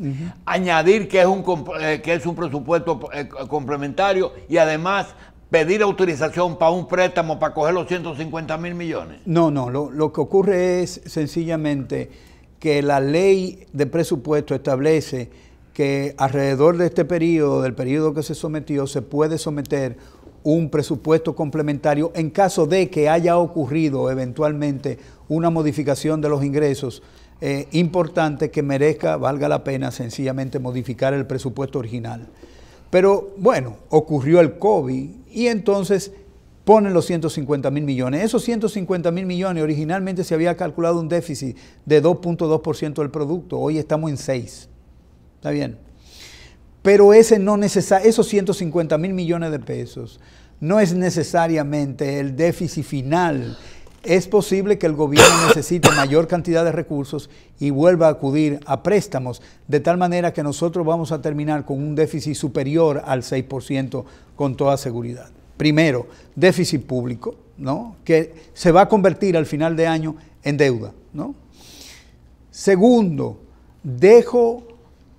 añadir que es un, eh, que es un presupuesto eh, complementario y además pedir autorización para un préstamo para coger los 150 mil millones? No, no, lo, que ocurre es sencillamente que la ley de presupuesto establece que alrededor de este periodo, del periodo que se sometió, se puede someter un presupuesto complementario en caso de que haya ocurrido eventualmente una modificación de los ingresos eh, importante que merezca, valga la pena sencillamente modificar el presupuesto original. Pero bueno, ocurrió el COVID, y entonces ponen los 150 mil millones. Esos 150 mil millones originalmente se había calculado un déficit de 2.2% del producto, hoy estamos en 6. ¿Está bien? Pero ese no esos 150 mil millones de pesos no es necesariamente el déficit final es posible que el gobierno necesite mayor cantidad de recursos y vuelva a acudir a préstamos, de tal manera que nosotros vamos a terminar con un déficit superior al 6% con toda seguridad. Primero, déficit público, ¿no? que se va a convertir al final de año en deuda. ¿no? Segundo, dejo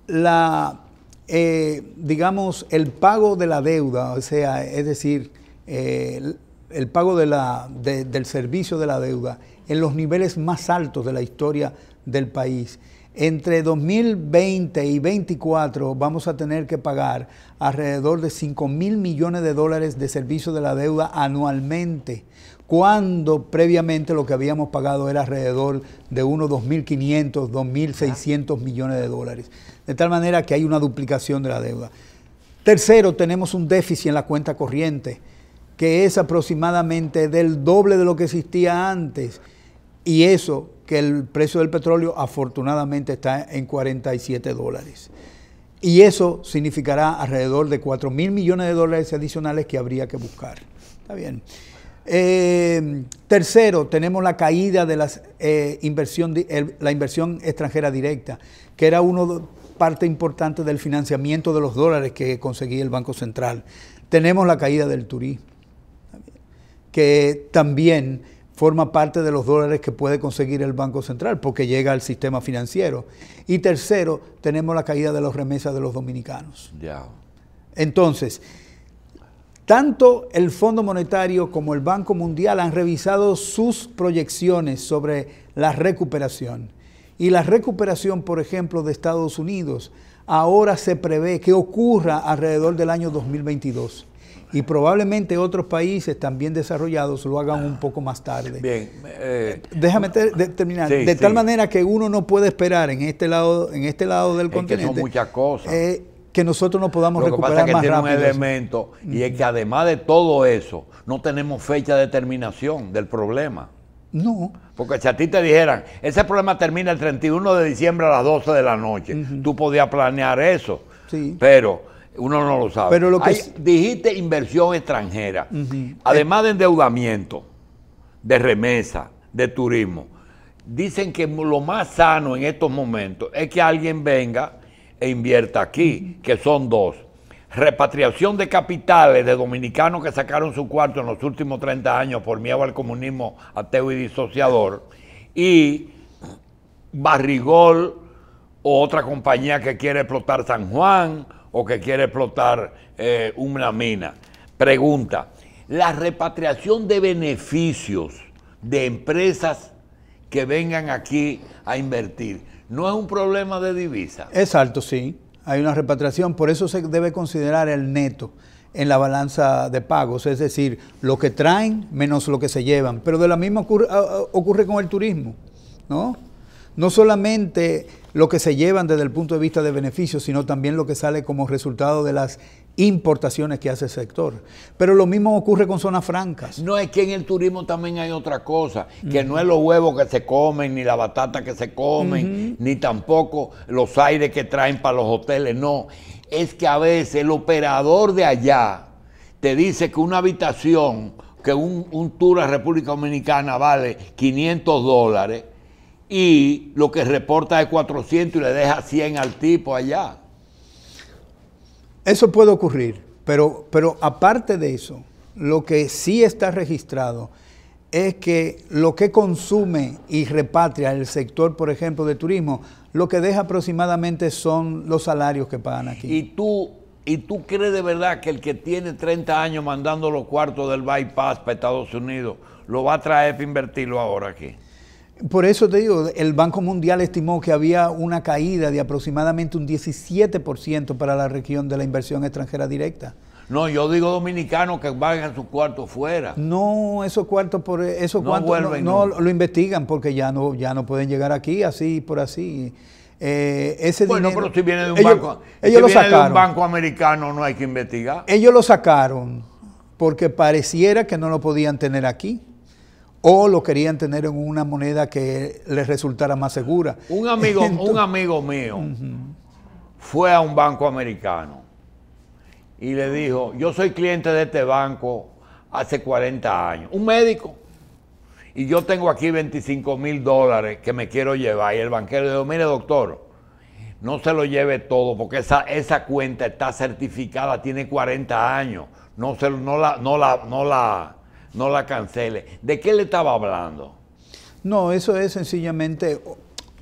la, eh, digamos, el pago de la deuda, o sea, es decir, eh, el pago del servicio de la deuda en los niveles más altos de la historia del país. Entre 2020 y 2024 vamos a tener que pagar alrededor de 5 mil millones de dólares de servicio de la deuda anualmente, cuando previamente lo que habíamos pagado era alrededor de unos 2.500, 2.600 millones de dólares. De tal manera que hay una duplicación de la deuda. Tercero, tenemos un déficit en la cuenta corriente que es aproximadamente del doble de lo que existía antes. Y eso que el precio del petróleo afortunadamente está en 47 dólares. Y eso significará alrededor de 4 mil millones de dólares adicionales que habría que buscar. Está bien. Eh, tercero, tenemos la caída de eh, inversión, la inversión extranjera directa, que era una parte importante del financiamiento de los dólares que conseguía el Banco Central. Tenemos la caída del turismo que también forma parte de los dólares que puede conseguir el Banco Central porque llega al sistema financiero. Y tercero, tenemos la caída de las remesas de los dominicanos. Entonces, tanto el Fondo Monetario como el Banco Mundial han revisado sus proyecciones sobre la recuperación. Y la recuperación, por ejemplo, de Estados Unidos ahora se prevé que ocurra alrededor del año 2022. Y probablemente otros países también desarrollados lo hagan un poco más tarde. Bien. Eh, Déjame terminar. de tal manera que uno no puede esperar en este lado, en este lado del es continente. Que son muchas cosas. Eh, que nosotros no podamos recuperar que tiene un elemento y es que además de todo eso, no tenemos fecha de terminación del problema. No. Porque si a ti te dijeran, ese problema termina el 31 de diciembre a las 12 de la noche, tú podías planear eso. Sí. Pero uno no lo sabe. Dijiste inversión extranjera, además de endeudamiento, de remesa, de turismo. Dicen que lo más sano en estos momentos es que alguien venga e invierta aquí, que son dos. Repatriación de capitales de dominicanos que sacaron su cuarto en los últimos 30 años por miedo al comunismo ateo y disociador. Y Barrigol o otra compañía que quiere explotar San Juan o que quiere explotar eh, una mina. Pregunta, la repatriación de beneficios de empresas que vengan aquí a invertir, ¿no es un problema de divisa? Exacto, sí. Hay una repatriación, por eso se debe considerar el neto en la balanza de pagos, es decir, lo que traen menos lo que se llevan. Pero de la misma ocurre, ocurre con el turismo, ¿no? No solamente lo que se llevan desde el punto de vista de beneficios, sino también lo que sale como resultado de las importaciones que hace el sector. Pero lo mismo ocurre con zonas francas. No, es que en el turismo también hay otra cosa, que no es los huevos que se comen, ni la batata que se comen, ni tampoco los aires que traen para los hoteles, no. Es que a veces el operador de allá te dice que una habitación, que un, un tour a República Dominicana vale 500 dólares, y lo que reporta es 400 y le deja 100 al tipo allá. Eso puede ocurrir, pero, pero aparte de eso, lo que sí está registrado es que lo que consume y repatria el sector, por ejemplo, de turismo, lo que deja aproximadamente son los salarios que pagan aquí. ¿Y tú, y tú crees de verdad que el que tiene 30 años mandando los cuartos del bypass para Estados Unidos lo va a traer para invertirlo ahora aquí? Por eso te digo, el Banco Mundial estimó que había una caída de aproximadamente un 17% para la región de la inversión extranjera directa. No, yo digo dominicanos que vayan sus cuartos fuera. No, esos cuartos por esos no no, lo investigan porque ya no ya no pueden llegar aquí así por así. Eh, ese bueno, pero si viene de un banco, ellos lo sacaron. De un banco americano no hay que investigar. Ellos lo sacaron porque pareciera que no lo podían tener aquí o lo querían tener en una moneda que les resultara más segura. Un amigo, un amigo mío fue a un banco americano y le dijo, yo soy cliente de este banco hace 40 años, un médico, y yo tengo aquí 25 mil dólares que me quiero llevar. Y el banquero le dijo, mire doctor, no se lo lleve todo porque esa, esa cuenta está certificada, tiene 40 años, no, se, no la... No la, no la no la cancele. ¿De qué le estaba hablando? No, eso es sencillamente,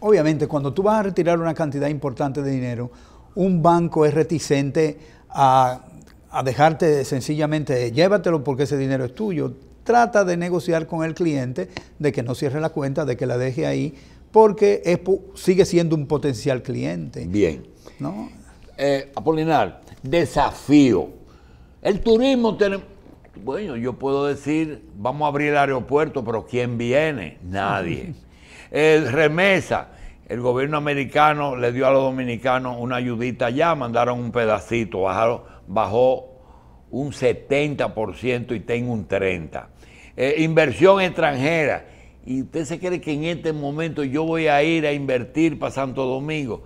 obviamente, cuando tú vas a retirar una cantidad importante de dinero, un banco es reticente a, dejarte sencillamente, llévatelo porque ese dinero es tuyo. Trata de negociar con el cliente de que no cierre la cuenta, de que la deje ahí, porque sigue siendo un potencial cliente. Bien. ¿no? Eh, Apolinar, desafío. El turismo tenemos bueno, yo puedo decir, vamos a abrir el aeropuerto, pero ¿quién viene? Nadie. remesa, el gobierno americano le dio a los dominicanos una ayudita ya, mandaron un pedacito, bajó un 70% y tengo un 30%. Eh, inversión extranjera. ¿Y usted se cree que en este momento yo voy a ir a invertir para Santo Domingo?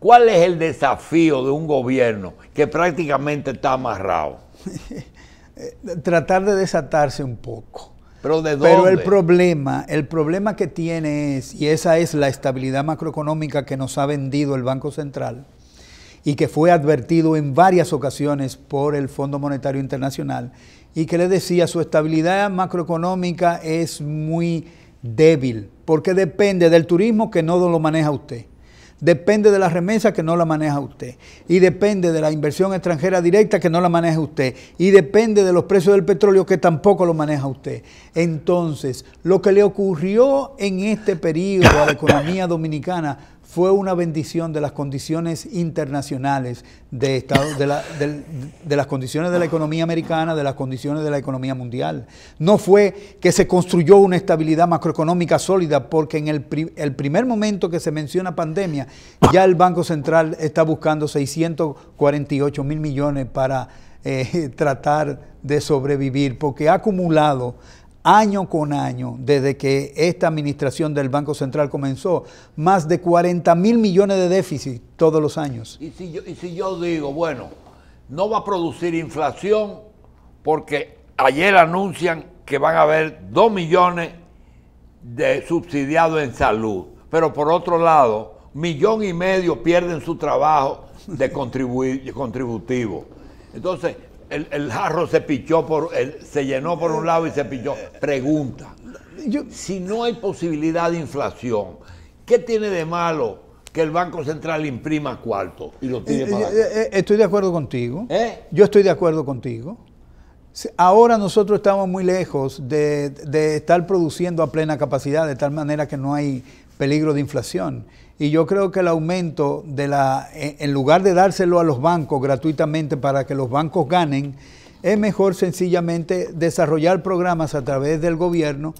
¿Cuál es el desafío de un gobierno que prácticamente está amarrado? Eh, tratar de desatarse un poco. Pero, ¿de Pero el problema, el problema que tiene es, y esa es la estabilidad macroeconómica que nos ha vendido el Banco Central y que fue advertido en varias ocasiones por el Fondo Monetario Internacional y que le decía su estabilidad macroeconómica es muy débil porque depende del turismo que no lo maneja usted depende de la remesa que no la maneja usted, y depende de la inversión extranjera directa que no la maneja usted, y depende de los precios del petróleo que tampoco lo maneja usted. Entonces, lo que le ocurrió en este periodo a la economía dominicana fue una bendición de las condiciones internacionales, de, estado, de, la, las condiciones de la economía americana, de las condiciones de la economía mundial. No fue que se construyó una estabilidad macroeconómica sólida, porque en el, primer momento que se menciona pandemia, ya el Banco Central está buscando 648 mil millones para eh, tratar de sobrevivir, porque ha acumulado año con año, desde que esta administración del Banco Central comenzó, más de 40 mil millones de déficit todos los años. Y si, yo, digo, bueno, no va a producir inflación porque ayer anuncian que van a haber 2 millones de subsidiados en salud, pero por otro lado, millón y medio pierden su trabajo de, de contributivo. Entonces, el, jarro se pichó por, se llenó por un lado y se pichó. Pregunta. si no hay posibilidad de inflación, ¿qué tiene de malo que el Banco Central imprima cuarto y lo tire eh, eh, para eh, Estoy de acuerdo contigo. Yo estoy de acuerdo contigo. Ahora nosotros estamos muy lejos de estar produciendo a plena capacidad, de tal manera que no hay peligro de inflación. Y yo creo que el aumento de la, en lugar de dárselo a los bancos gratuitamente para que los bancos ganen, es mejor sencillamente desarrollar programas a través del gobierno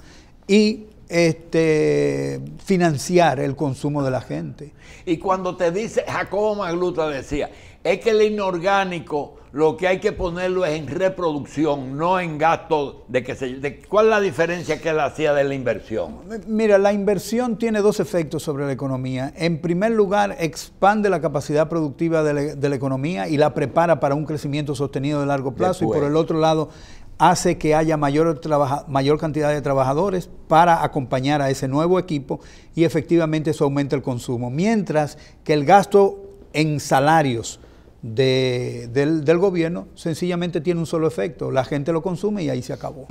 y este, financiar el consumo de la gente. Y cuando te dice, Jacobo Magluta decía, es que el inorgánico lo que hay que ponerlo es en reproducción, no en gasto de que se... ¿Cuál es la diferencia que él hacía de la inversión? Mira, la inversión tiene dos efectos sobre la economía. En primer lugar, expande la capacidad productiva de la, economía y la prepara para un crecimiento sostenido de largo plazo. Y por el otro lado, hace que haya mayor, mayor cantidad de trabajadores para acompañar a ese nuevo equipo y efectivamente eso aumenta el consumo. Mientras que el gasto en salarios del, gobierno sencillamente tiene un solo efecto, la gente lo consume y ahí se acabó.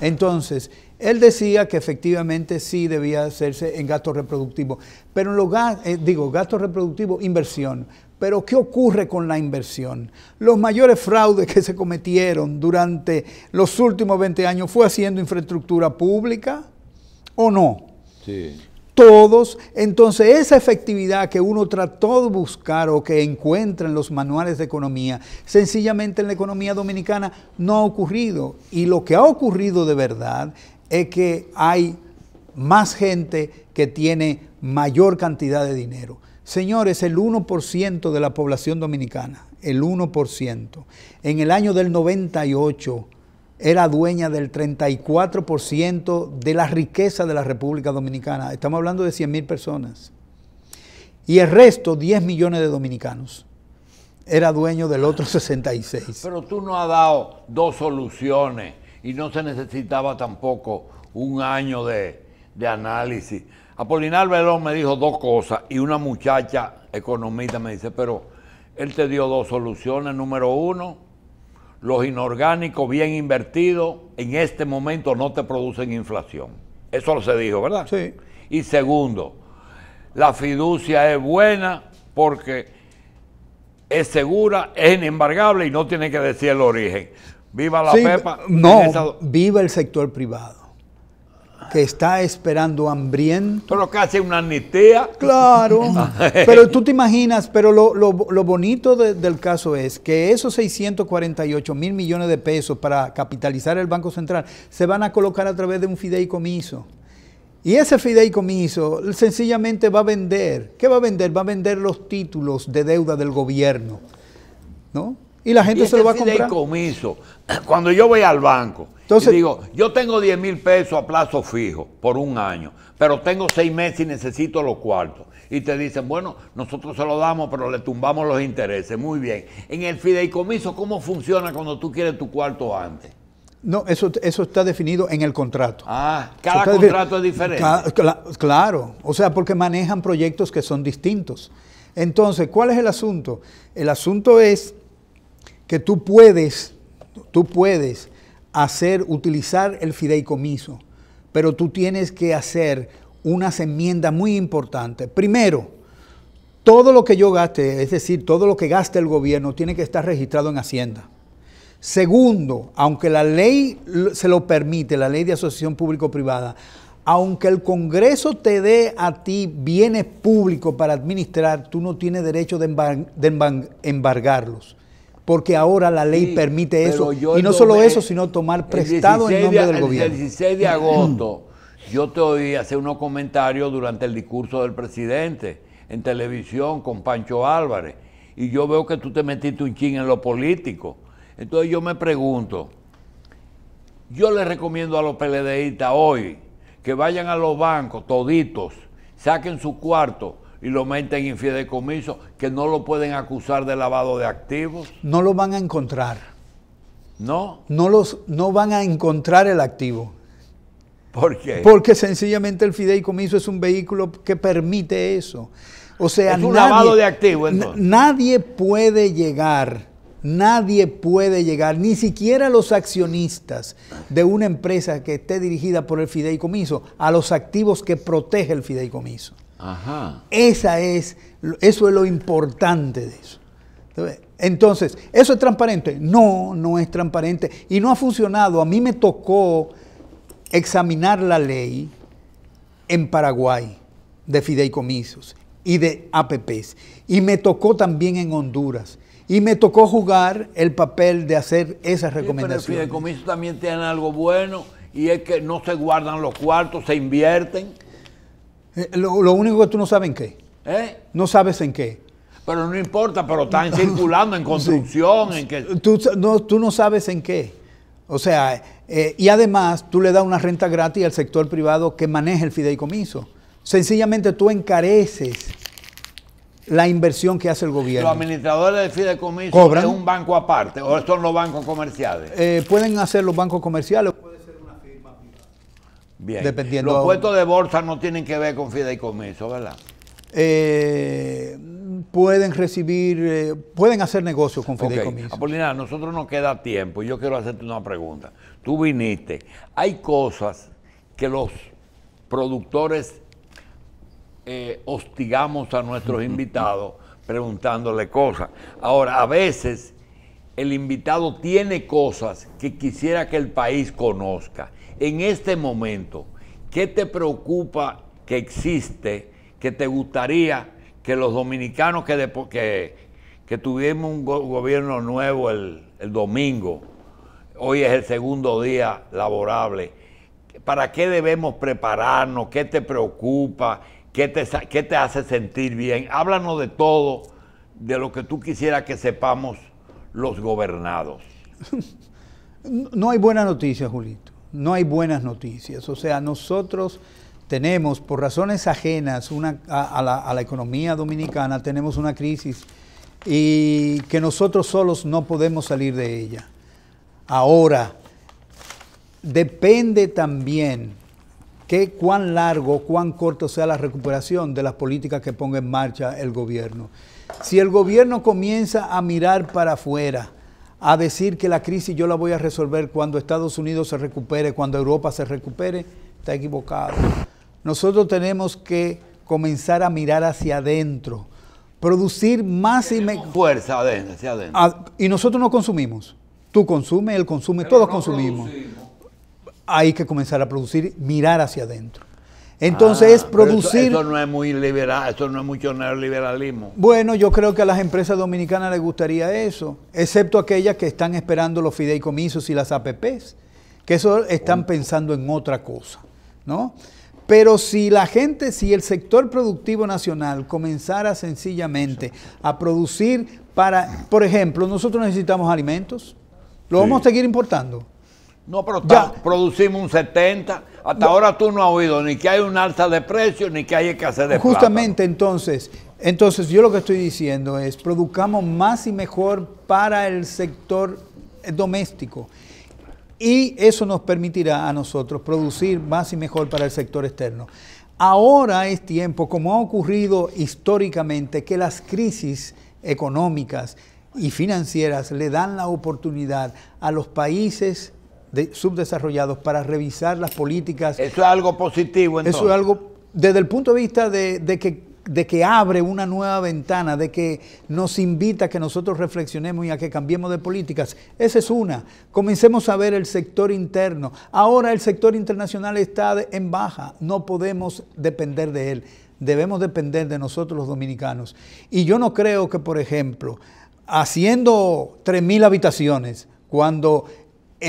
Entonces, él decía que efectivamente sí debía hacerse en gastos reproductivos, pero en los eh, digo, gastos reproductivos, inversión. Pero ¿qué ocurre con la inversión? Los mayores fraudes que se cometieron durante los últimos 20 años fue haciendo infraestructura pública o no. Sí todos, entonces esa efectividad que uno trató de buscar o que encuentra en los manuales de economía, sencillamente en la economía dominicana no ha ocurrido. Y lo que ha ocurrido de verdad es que hay más gente que tiene mayor cantidad de dinero. Señores, el 1% de la población dominicana, el 1%, en el año del 98 era dueña del 34% de la riqueza de la República Dominicana. Estamos hablando de 100 mil personas. Y el resto, 10 millones de dominicanos, era dueño del otro 66. Pero tú no has dado dos soluciones y no se necesitaba tampoco un año de, análisis. Apolinar Velón me dijo dos cosas y una muchacha economista me dice, pero él te dio dos soluciones. Número uno, los inorgánicos bien invertidos en este momento no te producen inflación. Eso se dijo, ¿verdad? Sí. Y segundo, la fiducia es buena porque es segura, es inembargable y no tiene que decir el origen. Viva la FEPA. Pepa. No, viva el sector privado que está esperando hambriento. Pero que hace una netea. Claro, pero tú te imaginas, pero lo, bonito del caso es que esos 648 mil millones de pesos para capitalizar el Banco Central se van a colocar a través de un fideicomiso. Y ese fideicomiso sencillamente va a vender. ¿Qué va a vender? Va a vender los títulos de deuda del gobierno. ¿No? Y la gente se lo va a comprar. fideicomiso, cuando yo voy al banco, entonces, digo, yo tengo 10 mil pesos a plazo fijo por un año, pero tengo seis meses y necesito los cuartos. Y te dicen, bueno, nosotros se lo damos, pero le tumbamos los intereses. Muy bien. En el fideicomiso, ¿cómo funciona cuando tú quieres tu cuarto antes? No, eso, eso está definido en el contrato. Ah, cada contrato es diferente. claro, o sea, porque manejan proyectos que son distintos. Entonces, ¿cuál es el asunto? El asunto es que tú puedes, tú puedes hacer, utilizar el fideicomiso, pero tú tienes que hacer unas enmiendas muy importantes. Primero, todo lo que yo gaste, es decir, todo lo que gaste el gobierno, tiene que estar registrado en Hacienda. Segundo, aunque la ley se lo permite, la ley de asociación público-privada, aunque el Congreso te dé a ti bienes públicos para administrar, tú no tienes derecho de, embargarlos porque ahora la ley permite eso. Y no solo eso, sino tomar prestado en nombre del gobierno. El 16 de agosto yo te oí hacer unos comentarios durante el discurso del presidente en televisión con Pancho Álvarez. Y yo veo que tú te metiste un chin en lo político. Entonces yo me pregunto, yo les recomiendo a los PLDistas hoy que vayan a los bancos toditos, saquen su cuarto y lo meten en fideicomiso, que no lo pueden acusar de lavado de activos. No lo van a encontrar. No. No, los, no van a encontrar el activo. ¿Por qué? Porque sencillamente el fideicomiso es un vehículo que permite eso. O sea, es un lavado de activos. nadie puede llegar, nadie puede llegar, ni siquiera los accionistas de una empresa que esté dirigida por el fideicomiso, a los activos que protege el fideicomiso. Ajá. Esa es, eso es lo importante de eso. Entonces, ¿eso es transparente? No, no es transparente. Y no ha funcionado. A mí me tocó examinar la ley en Paraguay de fideicomisos y de APPs. Y me tocó también en Honduras. Y me tocó jugar el papel de hacer esas recomendaciones. Sí, pero también tienen algo bueno y es que no se guardan los cuartos, se invierten. Eh, lo, único que tú no sabes en qué. ¿Eh? No sabes en qué. Pero no importa, pero están circulando en construcción, en qué. Tú no, sabes en qué. O sea, eh, y además tú le das una renta gratis al sector privado que maneja el fideicomiso. Sencillamente tú encareces la inversión que hace el gobierno. ¿Los administradores del fideicomiso ¿Cobran? es un banco aparte o son los bancos comerciales? pueden hacer los bancos comerciales. Bien. Los puestos de bolsa no tienen que ver con fideicomiso, ¿verdad? Eh, pueden recibir, eh, pueden hacer negocios con fideicomiso. Apolinar, nosotros nos queda tiempo y yo quiero hacerte una pregunta. Tú viniste, hay cosas que los productores eh, hostigamos a nuestros invitados preguntándole cosas. Ahora, a veces el invitado tiene cosas que quisiera que el país conozca en este momento, ¿qué te preocupa que existe, que te gustaría que los dominicanos que, que, tuvimos un gobierno nuevo el, domingo, hoy es el segundo día laborable, ¿para qué debemos prepararnos? ¿Qué te preocupa? ¿Qué te, qué te hace sentir bien? Háblanos de todo, de lo que tú quisieras que sepamos los gobernados. No hay buena noticia, Julito no hay buenas noticias. O sea, nosotros tenemos, por razones ajenas a, la, economía dominicana, tenemos una crisis y que nosotros solos no podemos salir de ella. Ahora, depende también que cuán largo, cuán corto sea la recuperación de las políticas que ponga en marcha el gobierno. Si el gobierno comienza a mirar para afuera, a decir que la crisis yo la voy a resolver cuando Estados Unidos se recupere, cuando Europa se recupere, está equivocado. Nosotros tenemos que comenzar a mirar hacia adentro, producir más y mejor. Fuerza adentro, hacia adentro. Ah, y nosotros no consumimos. Tú consumes, él consume, todos consumimos. Hay que comenzar a producir, mirar hacia adentro. Entonces ah, producir... Eso, no es muy liberal, eso no es mucho neoliberalismo. Bueno, yo creo que a las empresas dominicanas les gustaría eso, excepto aquellas que están esperando los fideicomisos y las APPs, que eso están pensando en otra cosa, ¿no? Pero si la gente, si el sector productivo nacional comenzara sencillamente a producir para, por ejemplo, nosotros necesitamos alimentos, lo vamos a seguir importando. No, pero producimos un 70. Hasta ahora tú no has oído ni que hay un alza de precios ni que hay hacer de Justamente entonces, entonces yo lo que estoy diciendo es producamos más y mejor para el sector doméstico. Y eso nos permitirá a nosotros producir más y mejor para el sector externo. Ahora es tiempo, como ha ocurrido históricamente, que las crisis económicas y financieras le dan la oportunidad a los países subdesarrollados para revisar las políticas. Eso es algo positivo. Entonces. Eso es algo, desde el punto de vista de, que de que abre una nueva ventana, de que nos invita a que nosotros reflexionemos y a que cambiemos de políticas. Esa es una. Comencemos a ver el sector interno. Ahora el sector internacional está en baja, no podemos depender de él. Debemos depender de nosotros los dominicanos. Y yo no creo que, por ejemplo, haciendo 3.000 habitaciones, cuando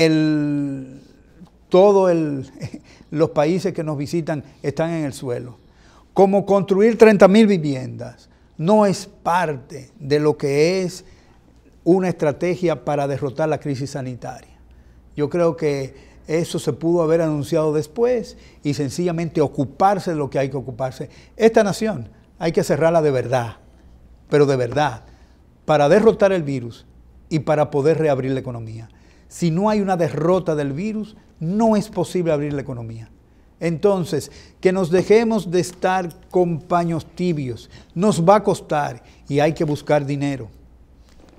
el, todos los países que nos visitan están en el suelo. Como construir 30.000 viviendas no es parte de lo que es una estrategia para derrotar la crisis sanitaria. Yo creo que eso se pudo haber anunciado después y sencillamente ocuparse de lo que hay que ocuparse. Esta nación hay que cerrarla de verdad, pero de verdad, para derrotar el virus y para poder reabrir la economía si no hay una derrota del virus, no es posible abrir la economía. Entonces, que nos dejemos de estar con paños tibios, nos va a costar y hay que buscar dinero.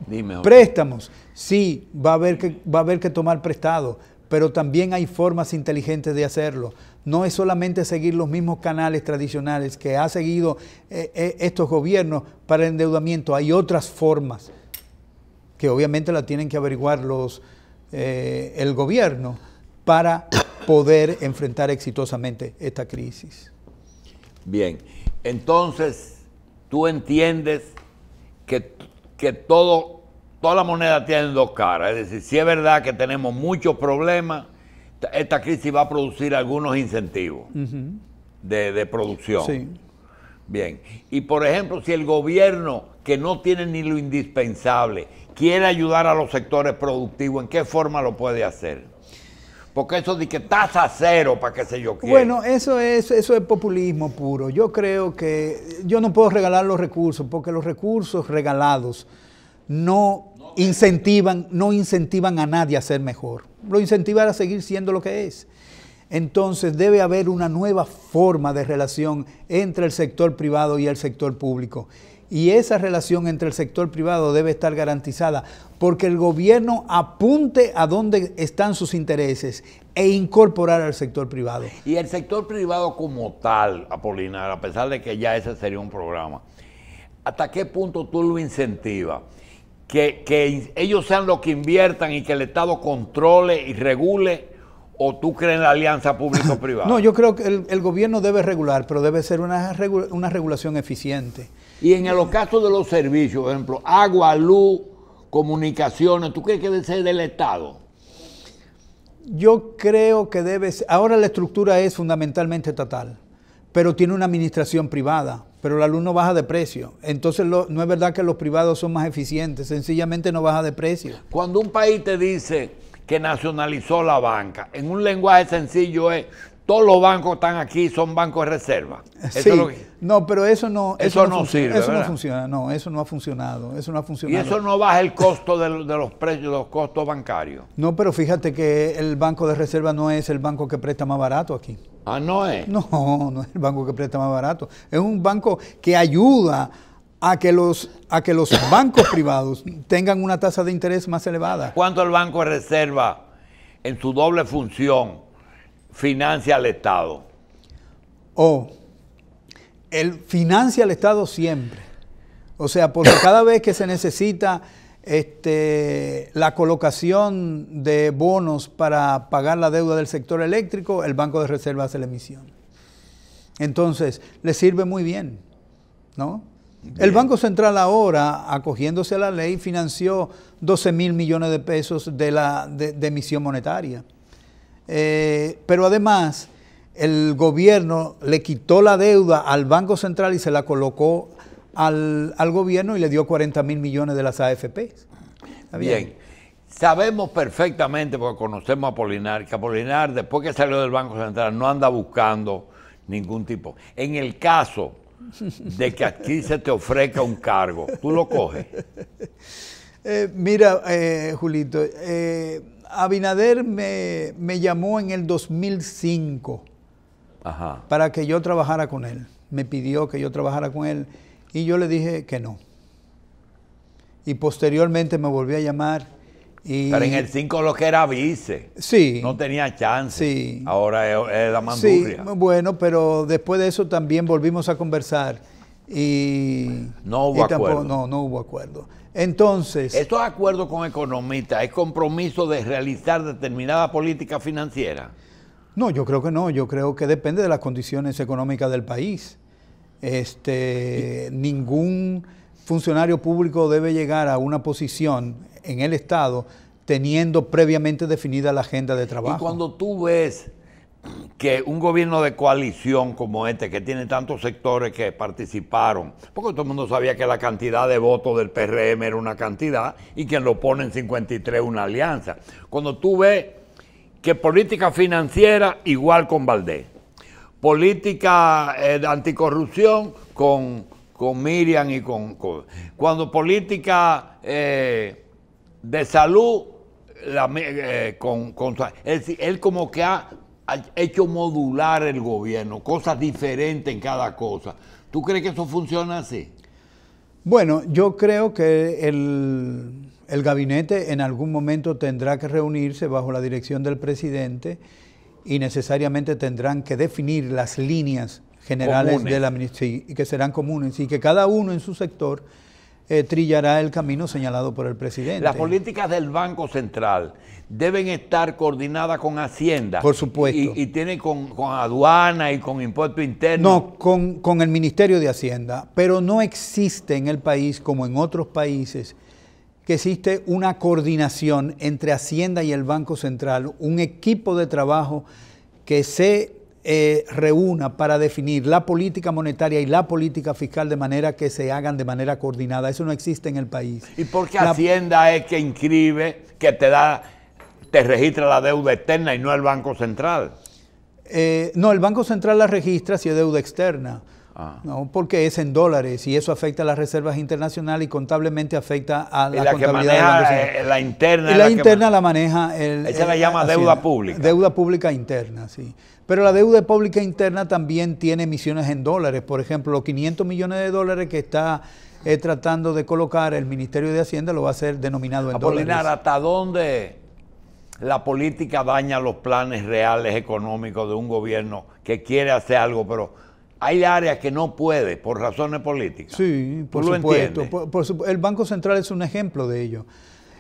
Dime, Préstamos, sí, va a, haber que, va a haber que tomar prestado, pero también hay formas inteligentes de hacerlo. No es solamente seguir los mismos canales tradicionales que ha seguido eh, eh, estos gobiernos para el endeudamiento, hay otras formas que obviamente la tienen que averiguar los, eh, el gobierno para poder enfrentar exitosamente esta crisis. Bien, entonces tú entiendes que, todo, toda la moneda tiene dos caras, es decir, si es verdad que tenemos muchos problemas, esta crisis va a producir algunos incentivos de, producción. Bien, y por ejemplo, si el gobierno que no tiene ni lo indispensable quiere ayudar a los sectores productivos, ¿en qué forma lo puede hacer? Porque eso de que tasa cero, para qué sé yo quiera. Bueno, eso es, eso es populismo puro. Yo creo que yo no puedo regalar los recursos, porque los recursos regalados no incentivan, no incentivan a nadie a ser mejor. Lo incentivan a seguir siendo lo que es. Entonces debe haber una nueva forma de relación entre el sector privado y el sector público y esa relación entre el sector privado debe estar garantizada porque el gobierno apunte a dónde están sus intereses e incorporar al sector privado. Y el sector privado como tal, Apolinar, a pesar de que ya ese sería un programa, ¿hasta qué punto tú lo incentivas? Que, ellos sean los que inviertan y que el Estado controle y regule ¿O tú crees en la alianza público-privada? No, yo creo que el, gobierno debe regular, pero debe ser una, una regulación eficiente. Y en el caso de los servicios, por ejemplo, agua, luz, comunicaciones, ¿tú crees que debe ser del Estado? Yo creo que debe ser. Ahora la estructura es fundamentalmente estatal, pero tiene una administración privada, pero la luz no baja de precio. Entonces no es verdad que los privados son más eficientes, sencillamente no baja de precio. Cuando un país te dice que nacionalizó la banca, en un lenguaje sencillo es, todos los bancos que están aquí, son bancos de reserva. Sí, no, pero eso no, eso, no, sirve. Eso no funciona, no, eso no ha funcionado, eso no ha Y eso no baja el costo de, los precios, los costos bancarios. No, pero fíjate que el banco de reserva no es el banco que presta más barato aquí. Ah, no es. No, no es el banco que presta más barato. Es un banco que ayuda a que los a que los bancos privados tengan una tasa de interés más elevada. ¿Cuánto el banco de reserva en su doble función? financia al Estado? O, financia al Estado siempre. O sea, porque cada vez que se necesita este, la colocación de bonos para pagar la deuda del sector eléctrico, el Banco de Reserva hace la emisión. Entonces, le sirve muy bien, ¿no? El Banco Central ahora, acogiéndose a la ley, financió 12 mil millones de pesos de, la, de emisión monetaria. Eh, pero además, el gobierno le quitó la deuda al Banco Central y se la colocó al, gobierno y le dio 40 mil millones de las AFP bien? Sabemos perfectamente, porque conocemos a Polinar, que Apolinar, después que salió del Banco Central, no anda buscando ningún tipo. En el caso de que aquí se te ofrezca un cargo, tú lo coges. Eh, mira, eh, Julito, eh, Abinader me, llamó en el 2005 para que yo trabajara con él. Me pidió que yo trabajara con él y yo le dije que no. Y posteriormente me volví a llamar. Y, Pero en el 5 lo que era vice. Sí. No tenía chance. Ahora es, la mandurria. bueno, pero después de eso también volvimos a conversar y no hubo acuerdo. No, no hubo acuerdo. Entonces. Estos acuerdos con economistas es compromiso de realizar determinada política financiera. No, yo creo que no. Yo creo que depende de las condiciones económicas del país. Este, ningún funcionario público debe llegar a una posición en el Estado teniendo previamente definida la agenda de trabajo. Y cuando tú ves que un gobierno de coalición como este, que tiene tantos sectores que participaron, porque todo el mundo sabía que la cantidad de votos del PRM era una cantidad y quien lo pone en 53 una alianza. Cuando tú ves que política financiera igual con Valdés, política eh, anticorrupción con, Miriam y con, Cuando política eh, de salud eh, con, él como que ha ha hecho modular el gobierno, cosas diferentes en cada cosa. ¿Tú crees que eso funciona así? Bueno, yo creo que el, gabinete en algún momento tendrá que reunirse bajo la dirección del presidente y necesariamente tendrán que definir las líneas generales de la administración que serán comunes y que cada uno en su sector eh, trillará el camino señalado por el presidente. Las políticas del Banco Central deben estar coordinadas con Hacienda. Por supuesto. Y, y tienen con, aduana y con impuesto interno. No, con, con el Ministerio de Hacienda. Pero no existe en el país, como en otros países, que existe una coordinación entre Hacienda y el Banco Central, un equipo de trabajo que se eh, reúna para definir la política monetaria y la política fiscal de manera que se hagan de manera coordinada. Eso no existe en el país. ¿Y por qué la... Hacienda es que inscribe, que te da, te registra la deuda externa y no el Banco Central? Eh, no, el Banco Central la registra si es deuda externa. Ah. No, porque es en dólares y eso afecta a las reservas internacionales y contablemente afecta a la, contabilidad de eh, la, interna. Y la, interna la maneja el. Esa la llama deuda pública. Deuda pública interna, sí. Pero la deuda pública interna también tiene emisiones en dólares. Por ejemplo, los 500 millones de dólares que está eh, tratando de colocar el Ministerio de Hacienda lo va a ser denominado en Apolinar, ah, pues, ¿hasta dónde la política daña los planes reales económicos de un gobierno que quiere hacer algo, pero hay áreas que no puede por razones políticas. Sí, por supuesto. el Banco Central es un ejemplo de ello.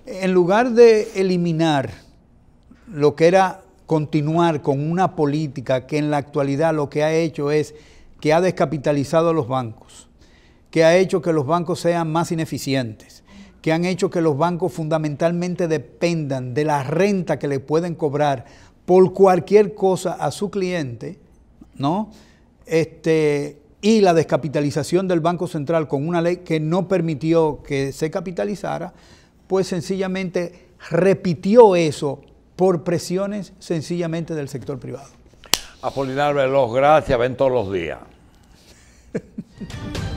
En lugar de eliminar lo que era continuar con una política que en la actualidad lo que ha hecho es que ha descapitalizado a los bancos, que ha hecho que los bancos sean más ineficientes, que han hecho que los bancos fundamentalmente dependan de la renta que le pueden cobrar por cualquier cosa a su cliente, ¿no? este, y la descapitalización del Banco Central con una ley que no permitió que se capitalizara, pues sencillamente repitió eso por presiones sencillamente del sector privado. Apolinar los gracias, ven todos los días.